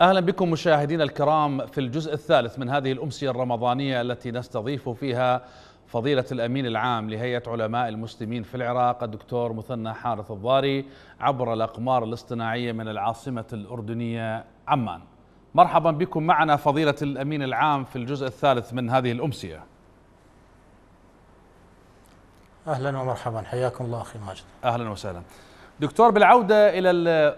اهلا بكم مشاهدينا الكرام في الجزء الثالث من هذه الامسيه الرمضانيه التي نستضيف فيها فضيلة الأمين العام لهيئة علماء المسلمين في العراق الدكتور مثنى حارث الضاري عبر الأقمار الاصطناعية من العاصمة الأردنية عمان مرحبا بكم معنا فضيلة الأمين العام في الجزء الثالث من هذه الأمسية أهلا ومرحبا حياكم الله أخي ماجد أهلا وسهلا دكتور بالعودة إلى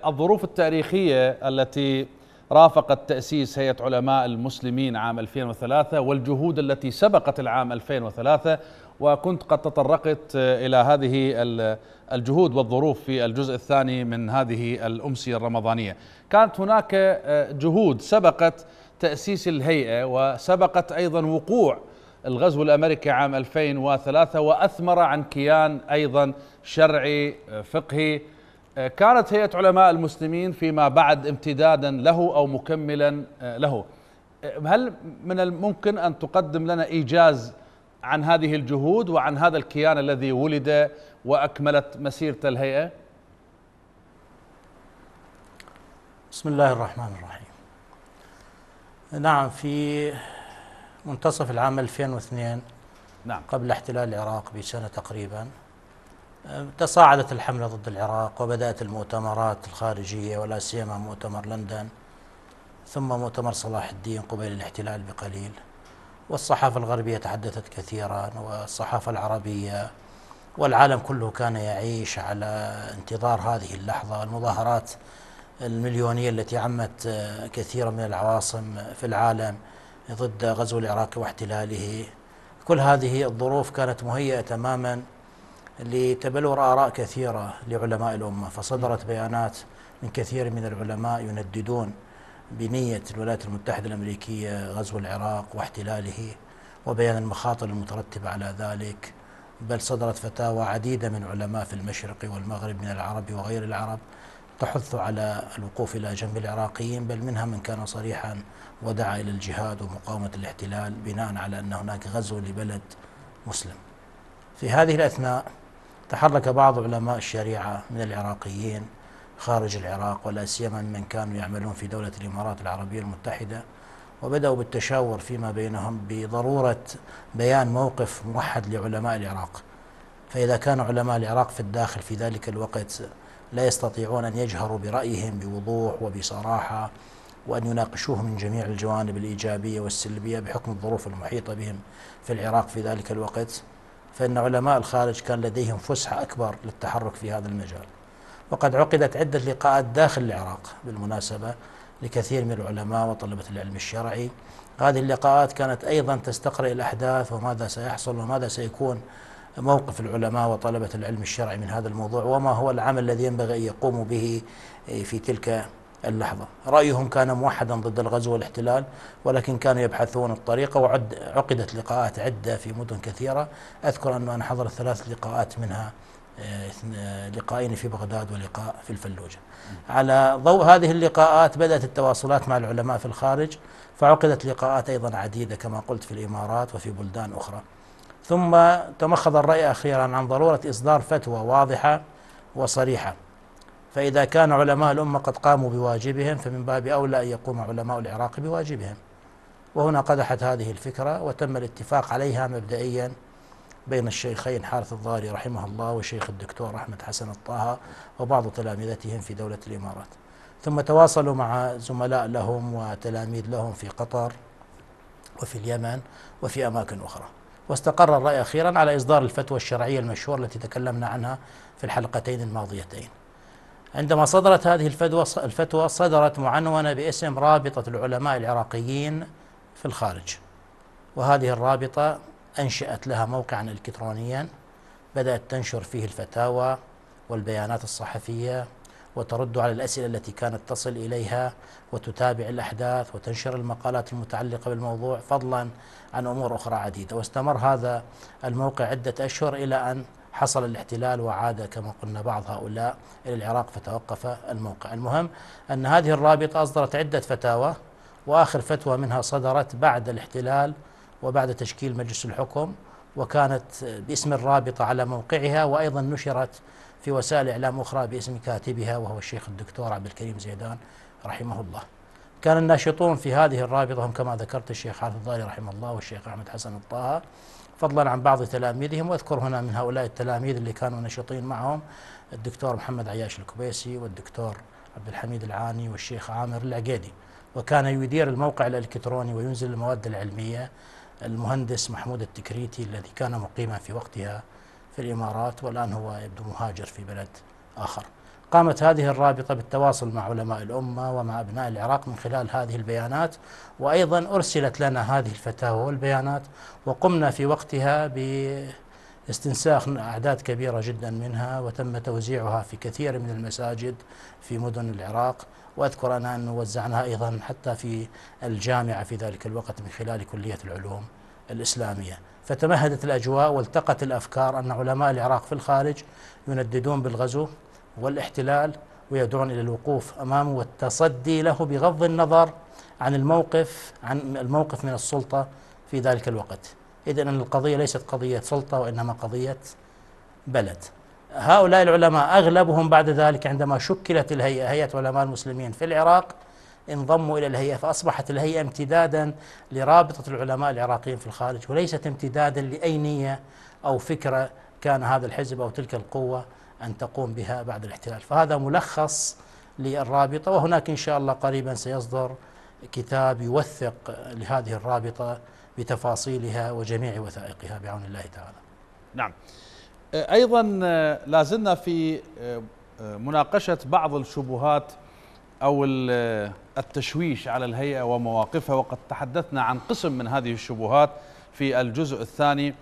الظروف التاريخية التي رافقت تأسيس هيئة علماء المسلمين عام 2003 والجهود التي سبقت العام 2003 وكنت قد تطرقت إلى هذه الجهود والظروف في الجزء الثاني من هذه الأمسية الرمضانية كانت هناك آه، جهود سبقت تأسيس الهيئة وسبقت أيضا وقوع الغزو الأمريكي عام 2003 وأثمر عن كيان أيضا شرعي آه، فقهي آه، كانت هيئة علماء المسلمين فيما بعد امتدادا له أو مكملا آه، له آه، هل من الممكن أن تقدم لنا إيجاز عن هذه الجهود وعن هذا الكيان الذي ولد وأكملت مسيرة الهيئة بسم الله الرحمن الرحيم نعم في منتصف العام 2002 نعم قبل احتلال العراق بسنة تقريبا تصاعدت الحملة ضد العراق وبدأت المؤتمرات الخارجية ولا سيما مؤتمر لندن ثم مؤتمر صلاح الدين قبيل الاحتلال بقليل والصحافة الغربية تحدثت كثيرا والصحافة العربية والعالم كله كان يعيش على انتظار هذه اللحظة المظاهرات المليونية التي عمت كثيرا من العواصم في العالم ضد غزو العراق واحتلاله كل هذه الظروف كانت مهيئة تماما لتبلور آراء كثيرة لعلماء الأمة فصدرت بيانات من كثير من العلماء ينددون بنية الولايات المتحدة الأمريكية غزو العراق واحتلاله وبيان المخاطر المترتبة على ذلك بل صدرت فتاوى عديدة من علماء في المشرق والمغرب من العرب وغير العرب تحث على الوقوف إلى جنب العراقيين بل منها من كان صريحا ودعا إلى الجهاد ومقاومة الاحتلال بناء على أن هناك غزو لبلد مسلم في هذه الأثناء تحرك بعض علماء الشريعة من العراقيين خارج العراق ولا سيما من كانوا يعملون في دولة الإمارات العربية المتحدة وبدأوا بالتشاور فيما بينهم بضرورة بيان موقف موحد لعلماء العراق فإذا كان علماء العراق في الداخل في ذلك الوقت لا يستطيعون أن يجهروا برأيهم بوضوح وبصراحة وأن يناقشوه من جميع الجوانب الإيجابية والسلبية بحكم الظروف المحيطة بهم في العراق في ذلك الوقت فإن علماء الخارج كان لديهم فسحة أكبر للتحرك في هذا المجال وقد عقدت عدة لقاءات داخل العراق بالمناسبة لكثير من العلماء وطلبة العلم الشرعي هذه اللقاءات كانت أيضا تستقرئ الأحداث وماذا سيحصل وماذا سيكون موقف العلماء وطلبة العلم الشرعي من هذا الموضوع وما هو العمل الذي ينبغي أن يقوموا به في تلك اللحظة رأيهم كان موحدا ضد الغزو والاحتلال ولكن كانوا يبحثون الطريقة وعد عقدت لقاءات عدة في مدن كثيرة أذكر أنه أنا حضرت ثلاث لقاءات منها آه، آه، لقاءين في بغداد ولقاء في الفلوجة على ضوء هذه اللقاءات بدأت التواصلات مع العلماء في الخارج فعقدت لقاءات أيضا عديدة كما قلت في الإمارات وفي بلدان أخرى ثم تمخض الرأي أخيرا عن ضرورة إصدار فتوى واضحة وصريحة فإذا كان علماء الأمة قد قاموا بواجبهم فمن باب أولى أن يقوم علماء العراق بواجبهم وهنا قدحت هذه الفكرة وتم الاتفاق عليها مبدئيا بين الشيخين حارث الضاري رحمه الله والشيخ الدكتور أحمد حسن الطه وبعض تلامذتهم في دولة الإمارات ثم تواصلوا مع زملاء لهم وتلاميذ لهم في قطر وفي اليمن وفي أماكن أخرى واستقر الرأي أخيرا على إصدار الفتوى الشرعية المشهورة التي تكلمنا عنها في الحلقتين الماضيتين عندما صدرت هذه الفتوى الفتوى صدرت معنونه باسم رابطه العلماء العراقيين في الخارج وهذه الرابطه انشات لها موقعا الكترونيا بدات تنشر فيه الفتاوى والبيانات الصحفيه وترد على الاسئله التي كانت تصل اليها وتتابع الاحداث وتنشر المقالات المتعلقه بالموضوع فضلا عن امور اخرى عديده واستمر هذا الموقع عده اشهر الى ان حصل الاحتلال وعاد كما قلنا بعض هؤلاء إلى العراق فتوقف الموقع المهم أن هذه الرابطة أصدرت عدة فتاوى وآخر فتوى منها صدرت بعد الاحتلال وبعد تشكيل مجلس الحكم وكانت باسم الرابطة على موقعها وأيضا نشرت في وسائل إعلام أخرى باسم كاتبها وهو الشيخ الدكتور عبد الكريم زيدان رحمه الله كان الناشطون في هذه الرابطة هم كما ذكرت الشيخ حافظ الضالي رحمه الله والشيخ أحمد حسن الطه فضلا عن بعض تلاميذهم واذكر هنا من هؤلاء التلاميذ اللي كانوا نشيطين معهم الدكتور محمد عياش الكبيسي والدكتور عبد الحميد العاني والشيخ عامر العقيدي وكان يدير الموقع الالكتروني وينزل المواد العلميه المهندس محمود التكريتي الذي كان مقيما في وقتها في الامارات والان هو يبدو مهاجر في بلد اخر قامت هذه الرابطة بالتواصل مع علماء الأمة ومع أبناء العراق من خلال هذه البيانات وأيضا أرسلت لنا هذه الفتاوى والبيانات وقمنا في وقتها باستنساخ أعداد كبيرة جدا منها وتم توزيعها في كثير من المساجد في مدن العراق وأذكر أنا أنه وزعناها أيضا حتى في الجامعة في ذلك الوقت من خلال كلية العلوم الإسلامية فتمهدت الأجواء والتقت الأفكار أن علماء العراق في الخارج ينددون بالغزو والاحتلال ويدعون الى الوقوف امامه والتصدي له بغض النظر عن الموقف عن الموقف من السلطه في ذلك الوقت. اذا القضيه ليست قضيه سلطه وانما قضيه بلد. هؤلاء العلماء اغلبهم بعد ذلك عندما شكلت الهيئه هيئه علماء المسلمين في العراق انضموا الى الهيئه فاصبحت الهيئه امتدادا لرابطه العلماء العراقيين في الخارج وليست امتدادا لاي نيه او فكره كان هذا الحزب او تلك القوه أن تقوم بها بعد الاحتلال فهذا ملخص للرابطة وهناك إن شاء الله قريبا سيصدر كتاب يوثق لهذه الرابطة بتفاصيلها وجميع وثائقها بعون الله تعالى نعم أه، أيضا أه، لازلنا في أه، مناقشة بعض الشبهات أو التشويش على الهيئة ومواقفها وقد تحدثنا عن قسم من هذه الشبهات في الجزء الثاني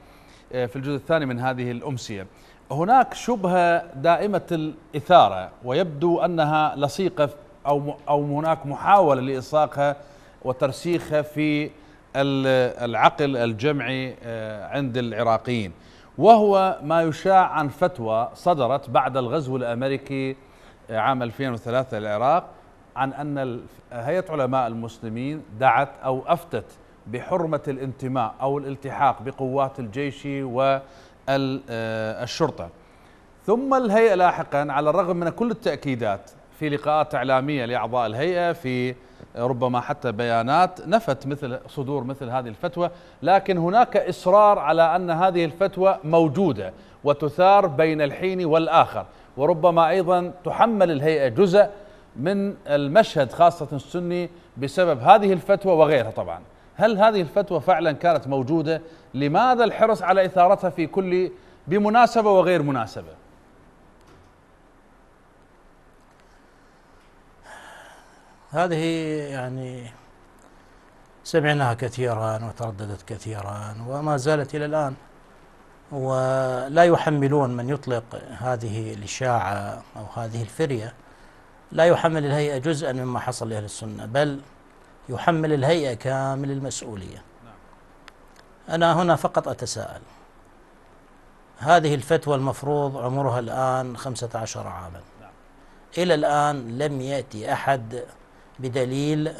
في الجزء الثاني من هذه الأمسية هناك شبهة دائمة الإثارة ويبدو أنها لصيقة أو أو هناك محاولة لإلصاقها وترسيخها في العقل الجمعي آه، عند العراقيين وهو ما يشاع عن فتوى صدرت بعد الغزو الأمريكي آه، عام 2003 للعراق عن أن هيئة علماء المسلمين دعت أو أفتت بحرمة الانتماء أو الالتحاق بقوات الجيش و آه، الشرطه. ثم الهيئه لاحقا على الرغم من كل التاكيدات في لقاءات اعلاميه لاعضاء الهيئه في ربما حتى بيانات نفت مثل صدور مثل هذه الفتوى لكن هناك اصرار على ان هذه الفتوى موجوده وتثار بين الحين والاخر وربما ايضا تحمل الهيئه جزء من المشهد خاصه السني بسبب هذه الفتوى وغيرها طبعا. هل هذه الفتوى فعلا كانت موجودة لماذا الحرص على إثارتها في كل بمناسبة وغير مناسبة هذه يعني سمعناها كثيرا وترددت كثيرا وما زالت إلى الآن ولا يحملون من يطلق هذه الإشاعة أو هذه الفرية لا يحمل الهيئة جزءا مما حصل لأهل السنة بل يحمل الهيئة كامل المسؤولية نعم. أنا هنا فقط أتساءل هذه الفتوى المفروض عمرها الآن 15 عاما نعم. إلى الآن لم يأتي أحد بدليل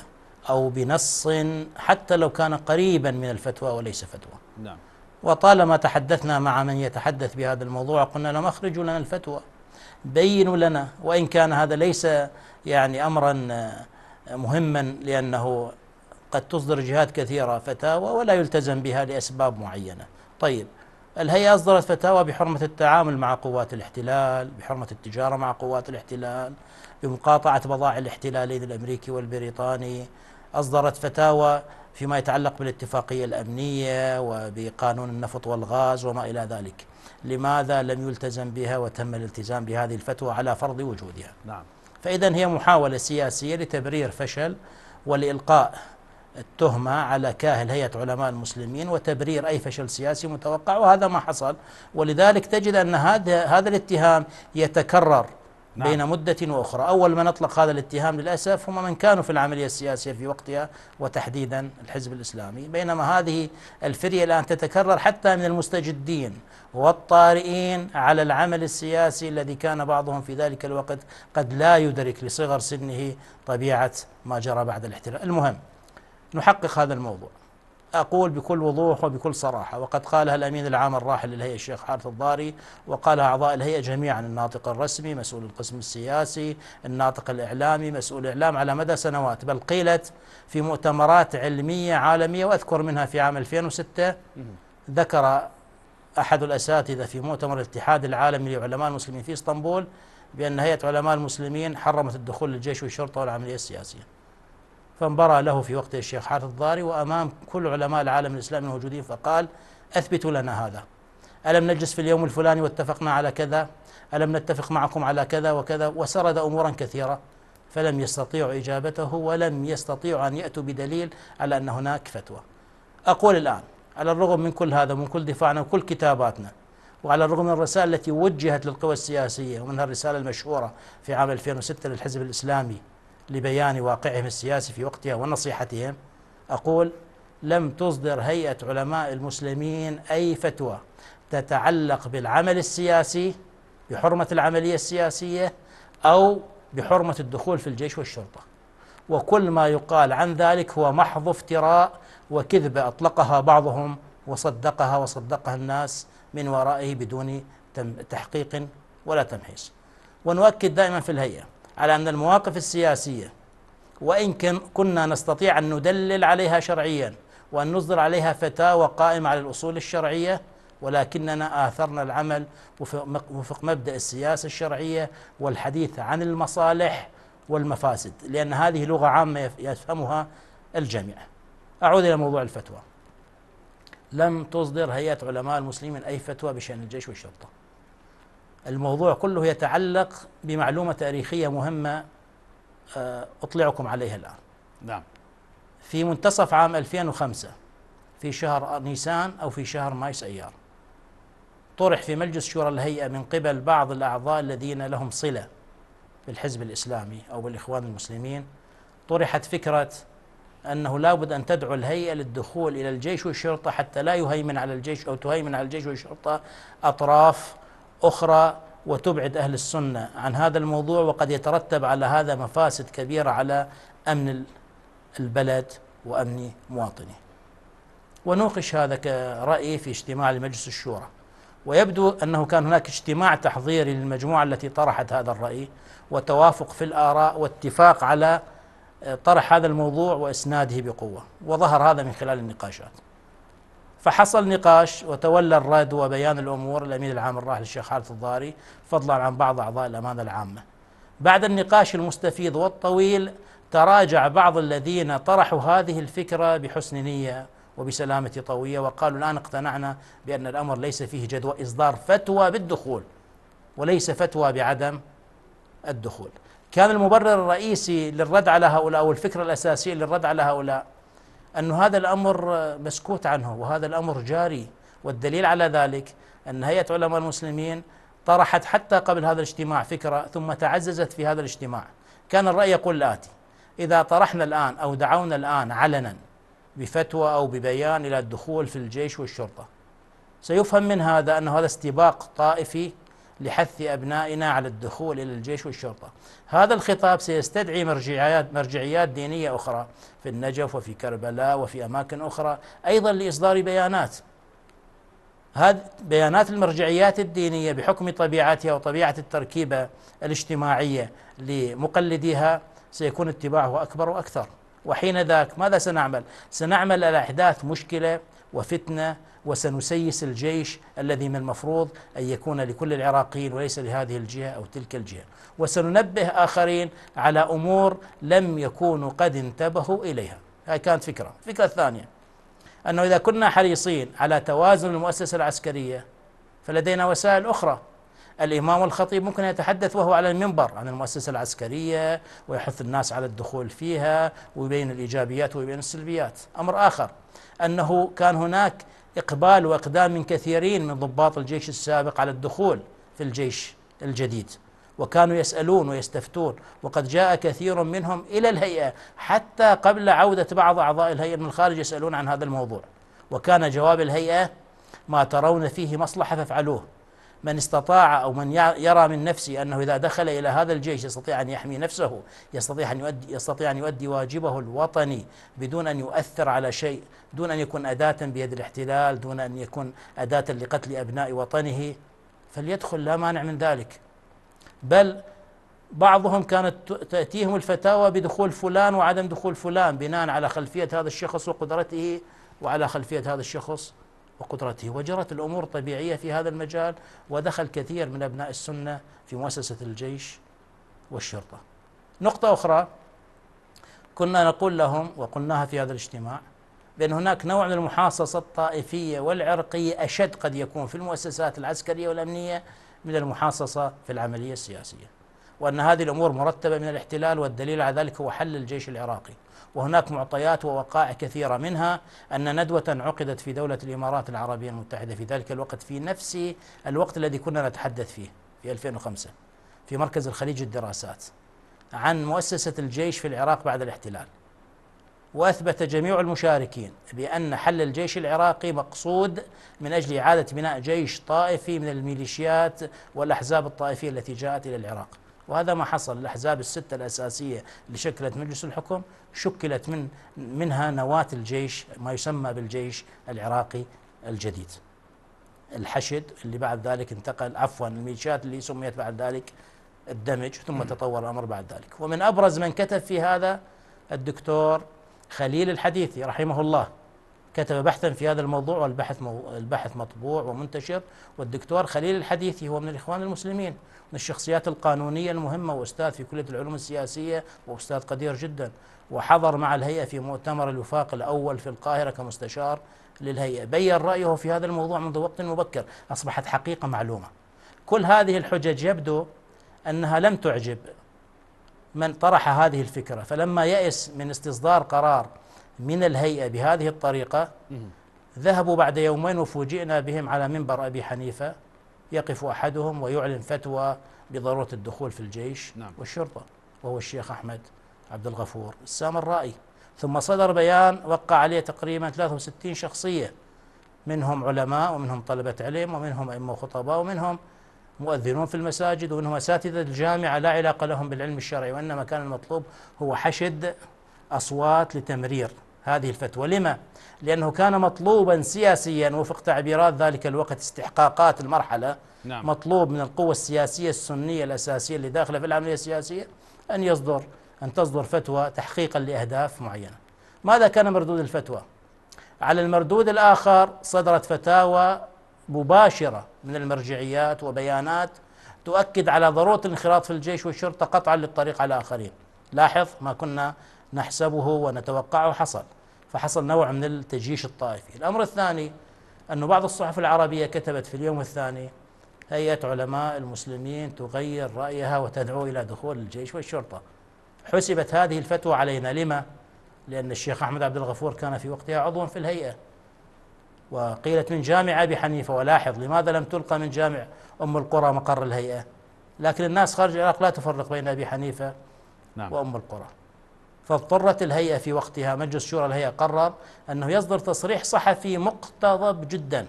أو بنص حتى لو كان قريبا من الفتوى وليس فتوى نعم وطالما تحدثنا مع من يتحدث بهذا الموضوع قلنا لهم اخرجوا لنا الفتوى بينوا لنا وإن كان هذا ليس يعني أمرا مهما لأنه قد تصدر جهات كثيرة فتاوى ولا يلتزم بها لأسباب معينة طيب الهيئة أصدرت فتاوى بحرمة التعامل مع قوات الاحتلال بحرمة التجارة مع قوات الاحتلال بمقاطعة بضائع الاحتلالين الأمريكي والبريطاني أصدرت فتاوى فيما يتعلق بالاتفاقية الأمنية وبقانون النفط والغاز وما إلى ذلك لماذا لم يلتزم بها وتم الالتزام بهذه الفتوى على فرض وجودها نعم فإذا هي محاولة سياسية لتبرير فشل ولإلقاء التهمة على كاهل هيئة علماء المسلمين وتبرير أي فشل سياسي متوقع وهذا ما حصل ولذلك تجد أن هذا الاتهام يتكرر نعم. بين مدة وأخرى أول من أطلق هذا الاتهام للأسف هم من كانوا في العملية السياسية في وقتها وتحديدا الحزب الإسلامي بينما هذه الفرية الآن تتكرر حتى من المستجدين والطارئين على العمل السياسي الذي كان بعضهم في ذلك الوقت قد لا يدرك لصغر سنه طبيعة ما جرى بعد الاحتلال المهم نحقق هذا الموضوع أقول بكل وضوح وبكل صراحة وقد قالها الأمين العام الراحل للهيئة الشيخ حارث الضاري وقالها أعضاء الهيئة جميعا الناطق الرسمي مسؤول القسم السياسي الناطق الإعلامي مسؤول الإعلام على مدى سنوات بل قيلت في مؤتمرات علمية عالمية وأذكر منها في عام 2006 ذكر أحد الأساتذة في مؤتمر الاتحاد العالمي لعلماء المسلمين في اسطنبول بأن هيئة علماء المسلمين حرمت الدخول للجيش والشرطة والعملية السياسية فانبرى له في وقت الشيخ حارث الضاري وأمام كل علماء العالم الإسلامي الموجودين فقال أثبتوا لنا هذا ألم نجلس في اليوم الفلاني واتفقنا على كذا ألم نتفق معكم على كذا وكذا وسرد أمورا كثيرة فلم يستطيعوا إجابته ولم يستطيعوا أن يأتوا بدليل على أن هناك فتوى أقول الآن على الرغم من كل هذا ومن كل دفاعنا وكل كتاباتنا وعلى الرغم من الرسائل التي وجهت للقوى السياسية ومنها الرسالة المشهورة في عام 2006 للحزب الإسلامي لبيان واقعهم السياسي في وقتها ونصيحتهم أقول لم تصدر هيئة علماء المسلمين أي فتوى تتعلق بالعمل السياسي بحرمة العملية السياسية أو بحرمة الدخول في الجيش والشرطة وكل ما يقال عن ذلك هو محض افتراء وكذبة أطلقها بعضهم وصدقها وصدقها الناس من ورائه بدون تحقيق ولا تمحيص ونؤكد دائما في الهيئة على أن المواقف السياسية وإن كنا نستطيع أن ندلل عليها شرعيا وأن نصدر عليها فتاوى قائمة على الأصول الشرعية ولكننا آثرنا العمل وفق مبدأ السياسة الشرعية والحديث عن المصالح والمفاسد لأن هذه لغة عامة يفهمها الجميع أعود إلى موضوع الفتوى لم تصدر هيئة علماء المسلمين أي فتوى بشأن الجيش والشرطة الموضوع كله يتعلق بمعلومة تاريخية مهمة آه، أطلعكم عليها الآن نعم في منتصف عام 2005 في شهر نيسان أو في شهر مايس أيار طرح في مجلس شورى الهيئة من قبل بعض الأعضاء الذين لهم صلة بالحزب الإسلامي أو بالإخوان المسلمين طرحت فكرة أنه لابد أن تدعو الهيئة للدخول إلى الجيش والشرطة حتى لا يهيمن على الجيش أو تهيمن على الجيش والشرطة أطراف أخرى وتبعد أهل السنة عن هذا الموضوع وقد يترتب على هذا مفاسد كبيرة على أمن البلد وأمن مواطنيه ونوقش هذا كرأي في اجتماع لمجلس الشورى ويبدو أنه كان هناك اجتماع تحضيري للمجموعة التي طرحت هذا الرأي وتوافق في الآراء واتفاق على آه، طرح هذا الموضوع وإسناده بقوة وظهر هذا من خلال النقاشات فحصل نقاش وتولى الرد وبيان الأمور الأمين العام الراحل الشيخ حارث الضاري فضلا عن بعض أعضاء الأمانة العامة بعد النقاش المستفيض والطويل تراجع بعض الذين طرحوا هذه الفكرة بحسن نية وبسلامة طوية وقالوا الآن اقتنعنا بأن الأمر ليس فيه جدوى إصدار فتوى بالدخول وليس فتوى بعدم الدخول كان المبرر الرئيسي للرد على هؤلاء والفكرة الأساسية للرد على هؤلاء أن هذا الأمر مسكوت عنه وهذا الأمر جاري والدليل على ذلك أن هيئة علماء المسلمين طرحت حتى قبل هذا الاجتماع فكرة ثم تعززت في هذا الاجتماع كان الرأي يقول الآتي إذا طرحنا الآن أو دعونا الآن علنا بفتوى أو ببيان إلى الدخول في الجيش والشرطة سيفهم من هذا أن هذا استباق طائفي لحث أبنائنا على الدخول إلى الجيش والشرطة هذا الخطاب سيستدعي مرجعيات, مرجعيات دينية أخرى في النجف وفي كربلاء وفي أماكن أخرى أيضا لإصدار بيانات هذه بيانات المرجعيات الدينية بحكم طبيعتها وطبيعة التركيبة الاجتماعية لمقلديها سيكون اتباعه أكبر وأكثر وحين ذاك ماذا سنعمل؟ سنعمل على إحداث مشكلة وفتنة وسنسيس الجيش الذي من المفروض أن يكون لكل العراقيين وليس لهذه الجهة أو تلك الجهة وسننبه آخرين على أمور لم يكونوا قد انتبهوا إليها هاي كانت فكرة الفكرة الثانية أنه إذا كنا حريصين على توازن المؤسسة العسكرية فلدينا وسائل أخرى الإمام الخطيب ممكن يتحدث وهو على المنبر عن المؤسسة العسكرية ويحث الناس على الدخول فيها ويبين الإيجابيات ويبين السلبيات أمر آخر أنه كان هناك إقبال وإقدام من كثيرين من ضباط الجيش السابق على الدخول في الجيش الجديد وكانوا يسألون ويستفتون وقد جاء كثير منهم إلى الهيئة حتى قبل عودة بعض أعضاء الهيئة من الخارج يسألون عن هذا الموضوع وكان جواب الهيئة ما ترون فيه مصلحة فافعلوه من استطاع أو من يرى من نفسه أنه إذا دخل إلى هذا الجيش يستطيع أن يحمي نفسه يستطيع أن يؤدي, يستطيع أن يؤدي واجبه الوطني بدون أن يؤثر على شيء دون أن يكون أداة بيد الاحتلال دون أن يكون أداة لقتل أبناء وطنه فليدخل لا مانع من ذلك بل بعضهم كانت تأتيهم الفتاوى بدخول فلان وعدم دخول فلان بناء على خلفية هذا الشخص وقدرته وعلى خلفية هذا الشخص وقدرته وجرت الأمور طبيعية في هذا المجال ودخل كثير من أبناء السنة في مؤسسة الجيش والشرطة نقطة أخرى كنا نقول لهم وقلناها في هذا الاجتماع بأن هناك نوع من المحاصصة الطائفية والعرقية أشد قد يكون في المؤسسات العسكرية والأمنية من المحاصصة في العملية السياسية وأن هذه الأمور مرتبة من الاحتلال والدليل على ذلك هو حل الجيش العراقي وهناك معطيات ووقائع كثيرة منها أن ندوة عقدت في دولة الإمارات العربية المتحدة في ذلك الوقت في نفس الوقت الذي كنا نتحدث فيه في 2005 في مركز الخليج للدراسات عن مؤسسة الجيش في العراق بعد الاحتلال وأثبت جميع المشاركين بأن حل الجيش العراقي مقصود من أجل إعادة بناء جيش طائفي من الميليشيات والأحزاب الطائفية التي جاءت إلى العراق وهذا ما حصل الأحزاب الستة الأساسية اللي شكلت مجلس الحكم شكلت من منها نواة الجيش ما يسمى بالجيش العراقي الجديد الحشد اللي بعد ذلك انتقل عفوا الميليشيات اللي سميت بعد ذلك الدمج ثم تطور الأمر بعد ذلك ومن أبرز من كتب في هذا الدكتور خليل الحديثي رحمه الله كتب بحثا في هذا الموضوع والبحث البحث مطبوع ومنتشر والدكتور خليل الحديثي هو من الاخوان المسلمين من الشخصيات القانونيه المهمه واستاذ في كليه العلوم السياسيه واستاذ قدير جدا وحضر مع الهيئه في مؤتمر الوفاق الاول في القاهره كمستشار للهيئه بين رايه في هذا الموضوع منذ وقت مبكر اصبحت حقيقه معلومه كل هذه الحجج يبدو انها لم تعجب من طرح هذه الفكره فلما يئس من استصدار قرار من الهيئة بهذه الطريقة ذهبوا بعد يومين وفوجئنا بهم على منبر أبي حنيفة يقف أحدهم ويعلن فتوى بضرورة الدخول في الجيش نعم. والشرطة وهو الشيخ أحمد عبد الغفور السامرائي ثم صدر بيان وقع عليه تقريبا 63 شخصية منهم علماء ومنهم طلبة علم ومنهم أئمة وخطباء ومنهم مؤذنون في المساجد ومنهم أساتذة الجامعة لا علاقة لهم بالعلم الشرعي وإنما كان المطلوب هو حشد أصوات لتمرير هذه الفتوى لما؟ لأنه كان مطلوبا سياسيا وفق تعبيرات ذلك الوقت استحقاقات المرحلة نعم. مطلوب من القوة السياسية السنية الأساسية اللي داخلة في العملية السياسية أن يصدر أن تصدر فتوى تحقيقا لأهداف معينة ماذا كان مردود الفتوى؟ على المردود الآخر صدرت فتاوى مباشرة من المرجعيات وبيانات تؤكد على ضرورة الانخراط في الجيش والشرطة قطعا للطريق على آخرين لاحظ ما كنا نحسبه ونتوقعه حصل فحصل نوع من التجيش الطائفي الأمر الثاني أن بعض الصحف العربية كتبت في اليوم الثاني هيئة علماء المسلمين تغير رأيها وتدعو إلى دخول الجيش والشرطة حسبت هذه الفتوى علينا لما؟ لأن الشيخ أحمد عبد الغفور كان في وقتها عضوا في الهيئة وقيلت من جامع أبي حنيفة ولاحظ لماذا لم تلقى من جامع أم القرى مقر الهيئة لكن الناس خارج العراق لا تفرق بين أبي حنيفة نعم. وأم القرى فاضطرت الهيئة في وقتها مجلس شورى الهيئة قرر أنه يصدر تصريح صحفي مقتضب جدا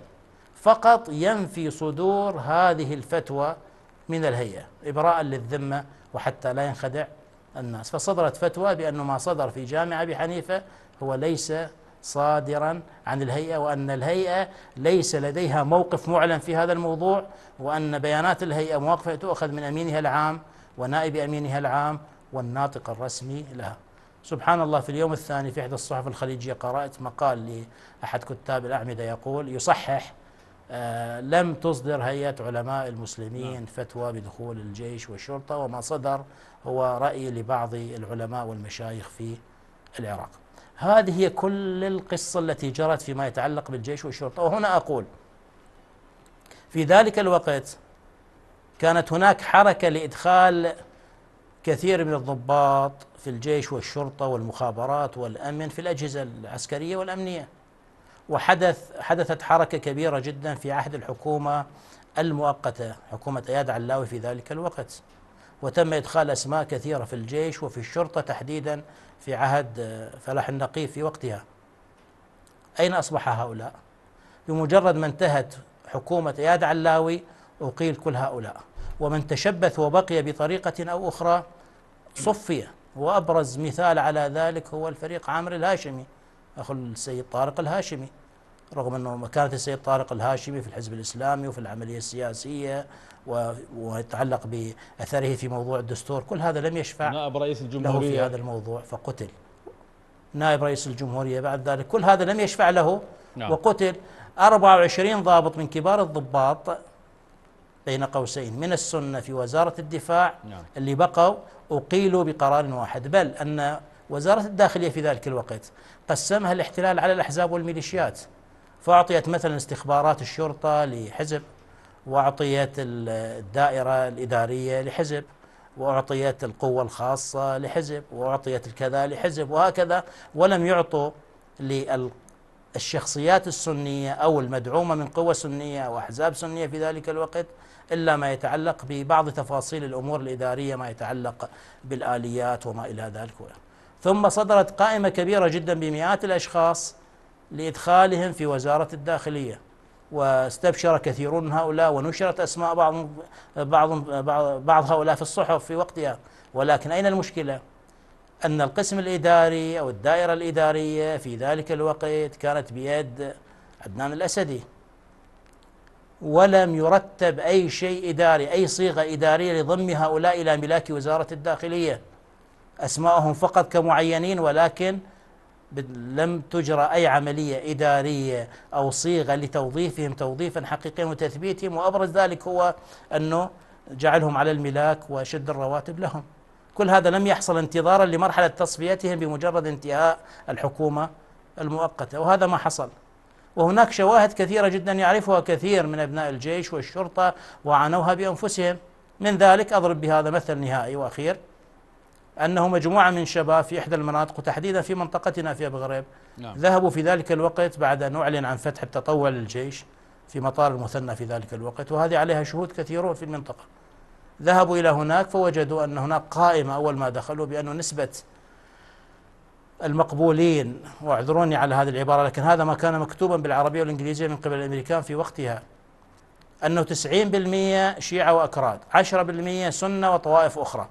فقط ينفي صدور هذه الفتوى من الهيئة إبراء للذمة وحتى لا ينخدع الناس فصدرت فتوى بأن ما صدر في جامعة أبي حنيفة هو ليس صادرا عن الهيئة وأن الهيئة ليس لديها موقف معلن في هذا الموضوع وأن بيانات الهيئة مواقفة تؤخذ من أمينها العام ونائب أمينها العام والناطق الرسمي لها سبحان الله في اليوم الثاني في إحدى الصحف الخليجية قرأت مقال لأحد كتاب الأعمدة يقول يصحح آه لم تصدر هيئة علماء المسلمين نعم. فتوى بدخول الجيش والشرطة وما صدر هو رأي لبعض العلماء والمشايخ في العراق هذه هي كل القصة التي جرت فيما يتعلق بالجيش والشرطة وهنا أقول في ذلك الوقت كانت هناك حركة لإدخال كثير من الضباط في الجيش والشرطة والمخابرات والأمن في الأجهزة العسكرية والأمنية وحدث حدثت حركة كبيرة جدا في عهد الحكومة المؤقتة حكومة أياد علاوي في ذلك الوقت وتم إدخال أسماء كثيرة في الجيش وفي الشرطة تحديدا في عهد فلاح النقيب في وقتها أين أصبح هؤلاء؟ بمجرد ما انتهت حكومة إياد علاوي أقيل كل هؤلاء ومن تشبث وبقي بطريقة أو أخرى صفي وأبرز مثال على ذلك هو الفريق عامر الهاشمي أخو السيد طارق الهاشمي رغم أنه مكانة السيد طارق الهاشمي في الحزب الإسلامي وفي العملية السياسية ويتعلق بأثره في موضوع الدستور كل هذا لم يشفع نائب رئيس الجمهورية له في هذا الموضوع فقتل نائب رئيس الجمهورية بعد ذلك كل هذا لم يشفع له نعم. وقتل 24 ضابط من كبار الضباط بين قوسين من السنة في وزارة الدفاع نعم. اللي بقوا أقيلوا بقرار واحد بل أن وزارة الداخلية في ذلك الوقت قسمها الاحتلال على الأحزاب والميليشيات فأعطيت مثلا استخبارات الشرطة لحزب وأعطيت الدائرة الإدارية لحزب وأعطيت القوة الخاصة لحزب وأعطيت الكذا لحزب وهكذا ولم يعطوا للشخصيات السنية أو المدعومة من قوى سنية أو أحزاب سنية في ذلك الوقت إلا ما يتعلق ببعض تفاصيل الأمور الإدارية ما يتعلق بالآليات وما إلى ذلك ثم صدرت قائمة كبيرة جدا بمئات الأشخاص لإدخالهم في وزارة الداخلية واستبشر كثيرون من هؤلاء ونشرت أسماء بعض, بعض, بعض, بعض هؤلاء في الصحف في وقتها ولكن أين المشكلة؟ أن القسم الإداري أو الدائرة الإدارية في ذلك الوقت كانت بيد عدنان الأسدي ولم يرتب أي شيء إداري أي صيغة إدارية لضم هؤلاء إلى ملاك وزارة الداخلية أسماءهم فقط كمعينين ولكن لم تجرى أي عملية إدارية أو صيغة لتوظيفهم توظيفا حقيقيا وتثبيتهم وأبرز ذلك هو أنه جعلهم على الملاك وشد الرواتب لهم كل هذا لم يحصل انتظارا لمرحلة تصفيتهم بمجرد انتهاء الحكومة المؤقتة وهذا ما حصل وهناك شواهد كثيرة جدا يعرفها كثير من أبناء الجيش والشرطة وعانوها بأنفسهم من ذلك أضرب بهذا مثل نهائي وأخير أنه مجموعة من شباب في إحدى المناطق وتحديدا في منطقتنا في أبو غريب نعم. ذهبوا في ذلك الوقت بعد أن أعلن عن فتح التطوع للجيش في مطار المثنى في ذلك الوقت وهذه عليها شهود كثيرون في المنطقة ذهبوا إلى هناك فوجدوا أن هناك قائمة أول ما دخلوا بأن نسبة المقبولين واعذروني على هذه العبارة لكن هذا ما كان مكتوبا بالعربية والإنجليزية من قبل الأمريكان في وقتها أنه 90% شيعة وأكراد 10% سنة وطوائف أخرى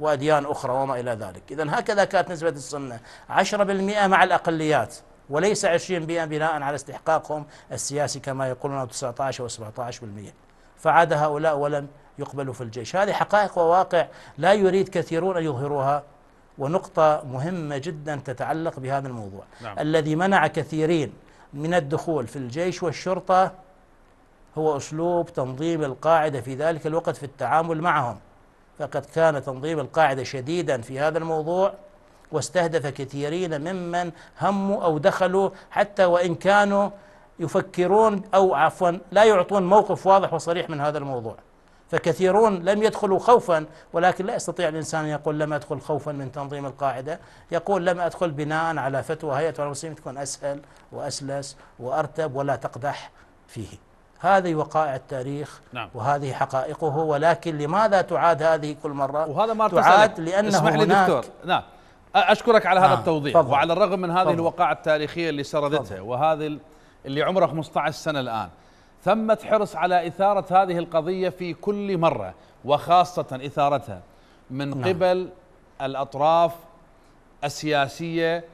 وأديان أخرى وما إلى ذلك إذا هكذا كانت نسبة السنة 10% مع الأقليات وليس 20% بناء على استحقاقهم السياسي كما يقولون أو 19 و17% فعاد هؤلاء ولم يقبلوا في الجيش هذه حقائق وواقع لا يريد كثيرون أن يظهروها ونقطة مهمة جدا تتعلق بهذا الموضوع نعم. الذي منع كثيرين من الدخول في الجيش والشرطة هو أسلوب تنظيم القاعدة في ذلك الوقت في التعامل معهم فقد كان تنظيم القاعدة شديدا في هذا الموضوع واستهدف كثيرين ممن هموا أو دخلوا حتى وإن كانوا يفكرون أو عفوا لا يعطون موقف واضح وصريح من هذا الموضوع فكثيرون لم يدخلوا خوفا ولكن لا يستطيع الإنسان ان يقول لم أدخل خوفا من تنظيم القاعدة يقول لم أدخل بناء على فتوى هيئة المسلمين تكون أسهل وأسلس وأرتب ولا تقدح فيه هذه وقائع التاريخ نعم. وهذه حقائقه ولكن لماذا تعاد هذه كل مرة وهذا ما تعاد لأنه اسمح لي دكتور نعم أشكرك على هذا نعم. التوضيح فضل. وعلى الرغم من هذه الوقائع التاريخية اللي سردتها فضل. وهذه اللي عمره 15 سنة الآن ثمة حرص على إثارة هذه القضية في كل مرة وخاصة إثارتها من نعم. قبل الأطراف السياسية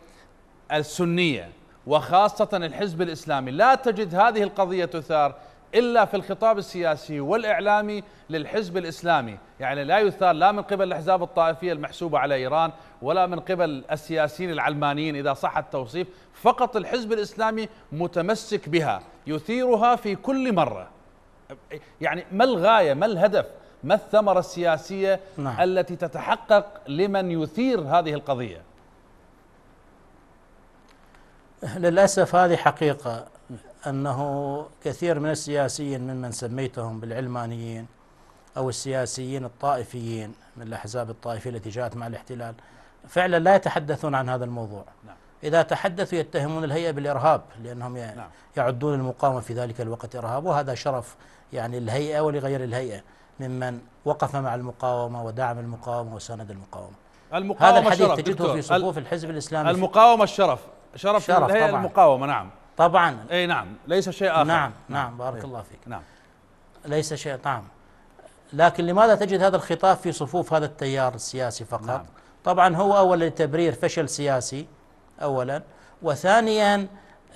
السنية وخاصة الحزب الإسلامي لا تجد هذه القضية تثار إلا في الخطاب السياسي والإعلامي للحزب الإسلامي يعني لا يثار لا من قبل الأحزاب الطائفية المحسوبة على إيران ولا من قبل السياسيين العلمانيين إذا صح التوصيف فقط الحزب الإسلامي متمسك بها يثيرها في كل مرة يعني ما الغاية ما الهدف ما الثمرة السياسية نعم. التي تتحقق لمن يثير هذه القضية للأسف هذه حقيقة أنه كثير من السياسيين ممن سميتهم بالعلمانيين أو السياسيين الطائفيين من الأحزاب الطائفية التي جاءت مع الاحتلال فعلا لا يتحدثون عن هذا الموضوع نعم. إذا تحدثوا يتهمون الهيئة بالإرهاب لأنهم نعم. يعدون المقاومة في ذلك الوقت إرهاب وهذا شرف يعني للهيئة ولغير الهيئة ممن وقف مع المقاومة ودعم المقاومة وساند المقاومة المقاومة هذا الحديث تجده في صفوف الحزب الإسلامي المقاومة الشرف شرف, شرف الهيئة طبعاً. المقاومة نعم طبعا اي نعم ليس شيء اخر نعم نعم, نعم، بارك الله فيك نعم ليس شيء طعم لكن لماذا تجد هذا الخطاب في صفوف هذا التيار السياسي فقط نعم. طبعا هو اولا لتبرير فشل سياسي اولا وثانيا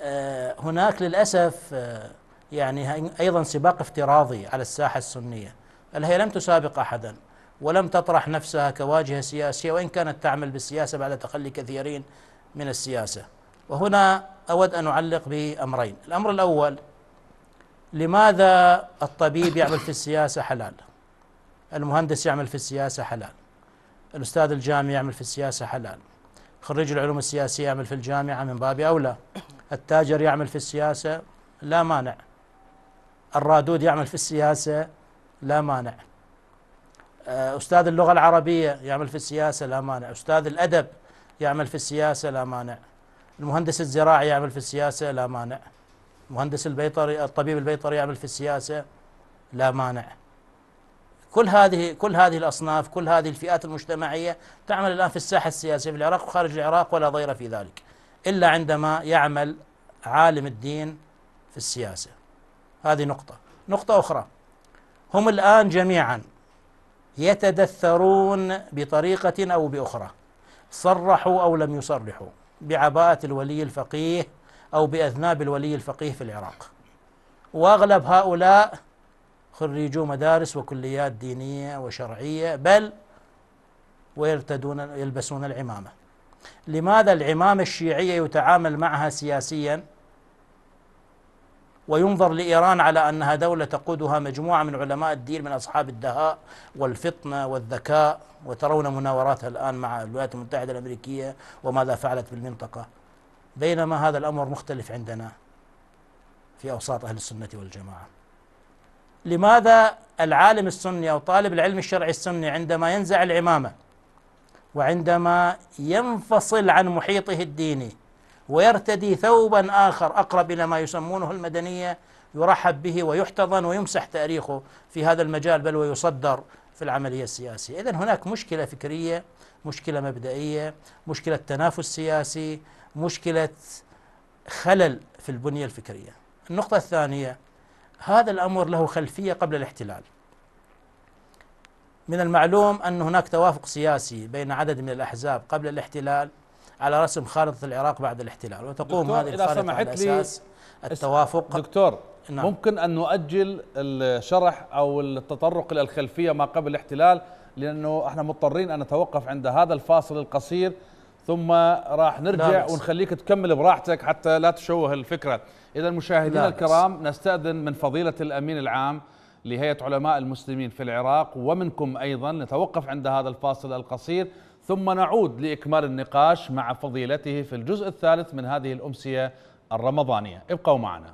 آه، هناك للاسف آه، يعني ايضا سباق افتراضي على الساحه السنيه هي لم تسابق احدا ولم تطرح نفسها كواجهه سياسيه وان كانت تعمل بالسياسه بعد تخلي كثيرين من السياسه وهنا أود أن أعلق بأمرين الأمر الأول لماذا الطبيب يعمل في السياسة حلال المهندس يعمل في السياسة حلال الأستاذ الجامعي يعمل في السياسة حلال خريج العلوم السياسية يعمل في الجامعة من باب أولى التاجر يعمل في السياسة لا مانع الرادود يعمل في السياسة لا مانع آه، أستاذ اللغة العربية يعمل في السياسة لا مانع أستاذ الأدب يعمل في السياسة لا مانع المهندس الزراعي يعمل في السياسة لا مانع مهندس البيطري الطبيب البيطري يعمل في السياسة لا مانع كل هذه كل هذه الاصناف كل هذه الفئات المجتمعيه تعمل الان في الساحه السياسيه في العراق وخارج العراق ولا ضير في ذلك الا عندما يعمل عالم الدين في السياسه هذه نقطه نقطه اخرى هم الان جميعا يتدثرون بطريقه او باخرى صرحوا او لم يصرحوا بعباءة الولي الفقيه أو بأذناب الولي الفقيه في العراق وأغلب هؤلاء خريجو مدارس وكليات دينية وشرعية بل ويرتدون يلبسون العمامة لماذا العمامة الشيعية يتعامل معها سياسياً وينظر لإيران على أنها دولة تقودها مجموعة من علماء الدين من أصحاب الدهاء والفطنة والذكاء وترون مناوراتها الآن مع الولايات المتحدة الأمريكية وماذا فعلت بالمنطقة بينما هذا الأمر مختلف عندنا في أوساط أهل السنة والجماعة لماذا العالم السني أو طالب العلم الشرعي السني عندما ينزع العمامة وعندما ينفصل عن محيطه الديني ويرتدي ثوبا آخر أقرب إلى ما يسمونه المدنية يرحب به ويحتضن ويمسح تاريخه في هذا المجال بل ويصدر في العملية السياسية إذا هناك مشكلة فكرية مشكلة مبدئية مشكلة تنافس سياسي مشكلة خلل في البنية الفكرية النقطة الثانية هذا الأمر له خلفية قبل الاحتلال من المعلوم أن هناك توافق سياسي بين عدد من الأحزاب قبل الاحتلال على رسم خارطة العراق بعد الاحتلال وتقوم هذه الخارطة على أساس التوافق دكتور نعم. ممكن أن نؤجل الشرح أو التطرق إلى الخلفية ما قبل الاحتلال لأنه احنا مضطرين أن نتوقف عند هذا الفاصل القصير ثم راح نرجع نعم. ونخليك تكمل براحتك حتى لا تشوه الفكرة إذا مشاهدينا نعم. الكرام نستأذن من فضيلة الأمين العام لهيئة علماء المسلمين في العراق ومنكم أيضا نتوقف عند هذا الفاصل القصير ثم نعود لإكمال النقاش مع فضيلته في الجزء الثالث من هذه الأمسية الرمضانية ابقوا معنا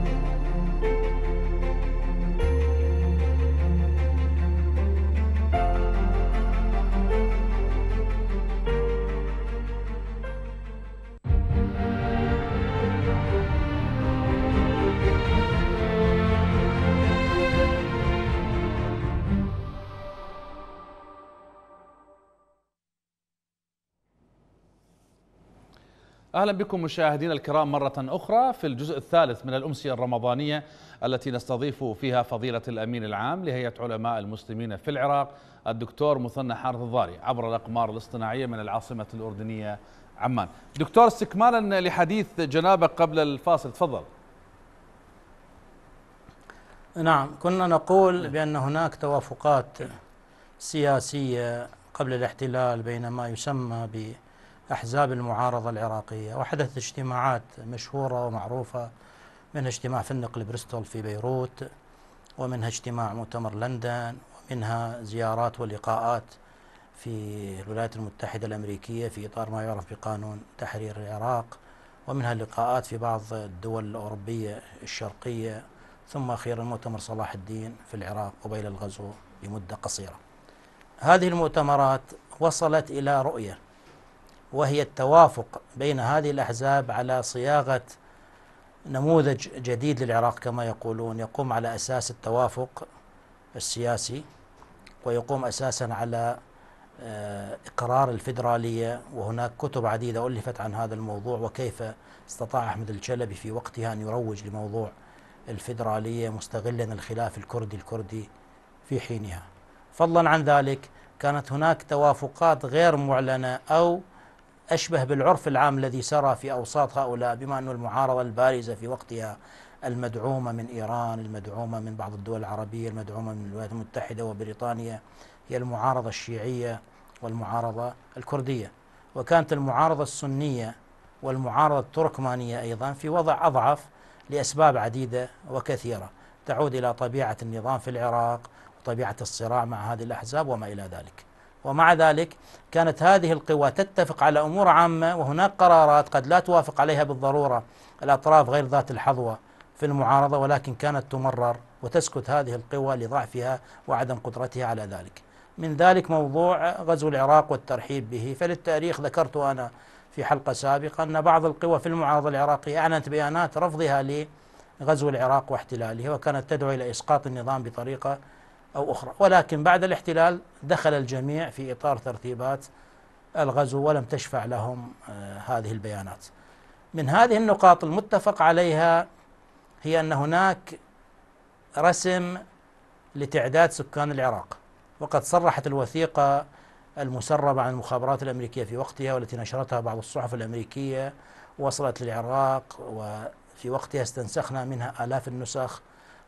أهلا بكم مشاهدينا الكرام مرة أخرى في الجزء الثالث من الأمسية الرمضانية التي نستضيف فيها فضيلة الأمين العام لهيئة علماء المسلمين في العراق الدكتور مثنى حارث الضاري عبر الأقمار الاصطناعية من العاصمة الأردنية عمان دكتور استكمالا لحديث جنابك قبل الفاصل تفضل نعم كنا نقول بأن هناك توافقات سياسية قبل الاحتلال بين ما يسمى ب أحزاب المعارضة العراقية وحدثت اجتماعات مشهورة ومعروفة منها اجتماع فندق البريستول في بيروت ومنها اجتماع مؤتمر لندن ومنها زيارات ولقاءات في الولايات المتحدة الأمريكية في إطار ما يعرف بقانون تحرير العراق ومنها لقاءات في بعض الدول الأوروبية الشرقية ثم أخيرا مؤتمر صلاح الدين في العراق قبيل الغزو بمدة قصيرة هذه المؤتمرات وصلت إلى رؤية وهي التوافق بين هذه الأحزاب على صياغة نموذج جديد للعراق كما يقولون يقوم على أساس التوافق السياسي ويقوم أساسا على آه، إقرار الفدراليه وهناك كتب عديدة ألفت عن هذا الموضوع وكيف استطاع أحمد الجلبي في وقتها أن يروج لموضوع الفدراليه مستغلا الخلاف الكردي الكردي في حينها فضلا عن ذلك كانت هناك توافقات غير معلنة أو أشبه بالعرف العام الذي سرى في أوساط هؤلاء بما أن المعارضة البارزة في وقتها المدعومة من إيران المدعومة من بعض الدول العربية المدعومة من الولايات المتحدة وبريطانيا هي المعارضة الشيعية والمعارضة الكردية وكانت المعارضة السنية والمعارضة التركمانية أيضا في وضع أضعف لأسباب عديدة وكثيرة تعود إلى طبيعة النظام في العراق وطبيعة الصراع مع هذه الأحزاب وما إلى ذلك ومع ذلك كانت هذه القوى تتفق على امور عامه وهناك قرارات قد لا توافق عليها بالضروره الاطراف غير ذات الحظوه في المعارضه ولكن كانت تمرر وتسكت هذه القوى لضعفها وعدم قدرتها على ذلك. من ذلك موضوع غزو العراق والترحيب به فللتاريخ ذكرت انا في حلقه سابقه ان بعض القوى في المعارضه العراقيه اعلنت بيانات رفضها لغزو العراق واحتلاله وكانت تدعو الى اسقاط النظام بطريقه أو أخرى ولكن بعد الاحتلال دخل الجميع في إطار ترتيبات الغزو ولم تشفع لهم آه، هذه البيانات من هذه النقاط المتفق عليها هي أن هناك رسم لتعداد سكان العراق وقد صرحت الوثيقة المسربة عن المخابرات الأمريكية في وقتها والتي نشرتها بعض الصحف الأمريكية وصلت للعراق وفي وقتها استنسخنا منها آلاف النسخ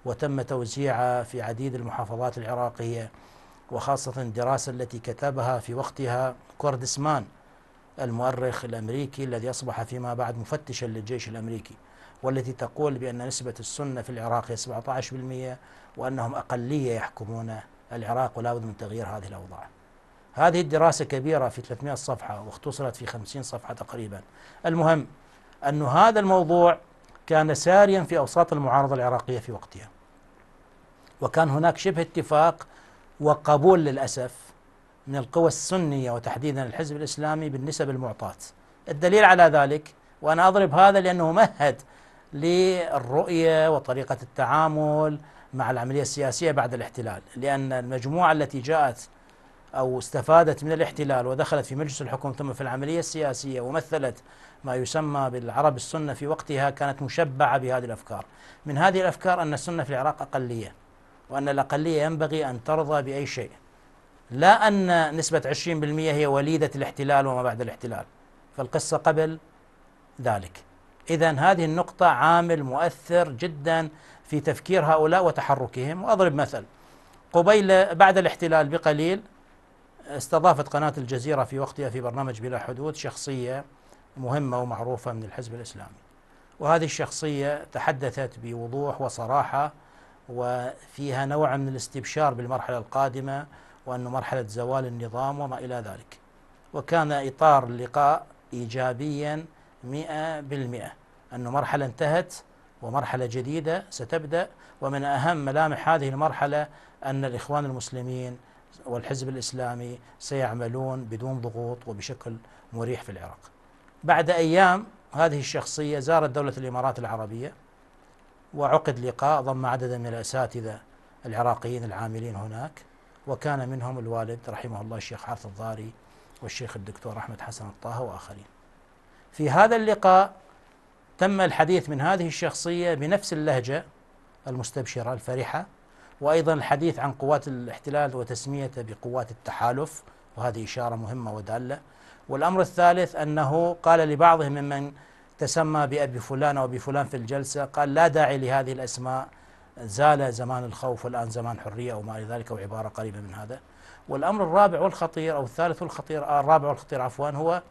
وتم توزيعها في عديد المحافظات العراقية وخاصة الدراسة التي كتبها في وقتها كوردسمان المؤرخ الأمريكي الذي أصبح فيما بعد مفتشا للجيش الأمريكي والتي تقول بأن نسبة السنة في العراق هي 17% وأنهم أقلية يحكمون العراق ولا بد من تغيير هذه الأوضاع هذه الدراسة كبيرة في 300 صفحة واختصرت في 50 صفحة تقريبا المهم أن هذا الموضوع كان ساريا في أوساط المعارضة العراقية في وقتها وكان هناك شبه اتفاق وقبول للأسف من القوى السنية وتحديدا الحزب الإسلامي بالنسب المعطاة الدليل على ذلك وأنا أضرب هذا لأنه مهد للرؤية وطريقة التعامل مع العملية السياسية بعد الاحتلال لأن المجموعة التي جاءت أو استفادت من الاحتلال ودخلت في مجلس الحكم ثم في العملية السياسية ومثلت ما يسمى بالعرب السنة في وقتها كانت مشبعة بهذه الأفكار من هذه الأفكار أن السنة في العراق أقلية وأن الأقلية ينبغي أن ترضى بأي شيء لا أن نسبة 20% هي وليدة الاحتلال وما بعد الاحتلال فالقصة قبل ذلك إذا هذه النقطة عامل مؤثر جدا في تفكير هؤلاء وتحركهم وأضرب مثل قبيل بعد الاحتلال بقليل استضافت قناة الجزيرة في وقتها في برنامج بلا حدود شخصية مهمة ومعروفة من الحزب الإسلامي وهذه الشخصية تحدثت بوضوح وصراحة وفيها نوع من الاستبشار بالمرحلة القادمة وأنه مرحلة زوال النظام وما إلى ذلك وكان إطار اللقاء إيجابيا مئة بالمئة أنه مرحلة انتهت ومرحلة جديدة ستبدأ ومن أهم ملامح هذه المرحلة أن الإخوان المسلمين والحزب الإسلامي سيعملون بدون ضغوط وبشكل مريح في العراق بعد أيام هذه الشخصية زارت دولة الإمارات العربية وعقد لقاء ضم عددا من الأساتذة العراقيين العاملين هناك وكان منهم الوالد رحمه الله الشيخ حارث الضاري والشيخ الدكتور أحمد حسن الطه وآخرين في هذا اللقاء تم الحديث من هذه الشخصية بنفس اللهجة المستبشرة الفرحة وأيضا الحديث عن قوات الاحتلال وتسميته بقوات التحالف وهذه إشارة مهمة ودالة والأمر الثالث أنه قال لبعضهم ممن تسمى بأبي فلان أو بفلان في الجلسة قال لا داعي لهذه الأسماء زال زمان الخوف والآن زمان حرية أو ما إلى ذلك أو عبارة قريبة من هذا والأمر الرابع والخطير أو الثالث والخطير آه الرابع والخطير عفوا هو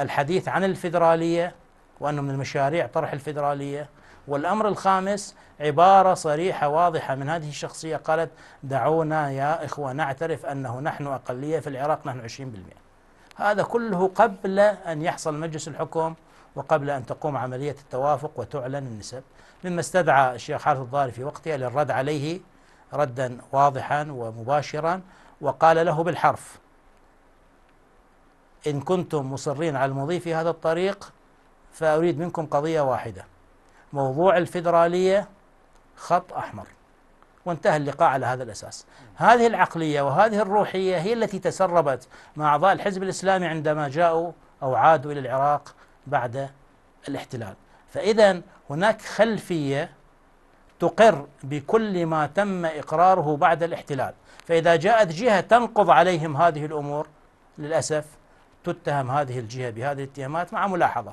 الحديث عن الفيدرالية وأنه من المشاريع طرح الفيدرالية والأمر الخامس عبارة صريحة واضحة من هذه الشخصية قالت دعونا يا إخوة نعترف أنه نحن أقلية في العراق نحن 20% هذا كله قبل أن يحصل مجلس الحكم وقبل أن تقوم عملية التوافق وتعلن النسب مما استدعى الشيخ حارث الضاري في وقتها للرد عليه ردا واضحا ومباشرا وقال له بالحرف إن كنتم مصرين على المضي في هذا الطريق فأريد منكم قضية واحدة موضوع الفيدرالية خط أحمر وانتهى اللقاء على هذا الأساس هذه العقلية وهذه الروحية هي التي تسربت مع أعضاء الحزب الإسلامي عندما جاءوا أو عادوا إلى العراق بعد الاحتلال فإذا هناك خلفية تقر بكل ما تم إقراره بعد الاحتلال فإذا جاءت جهة تنقض عليهم هذه الأمور للأسف تتهم هذه الجهة بهذه الاتهامات مع ملاحظة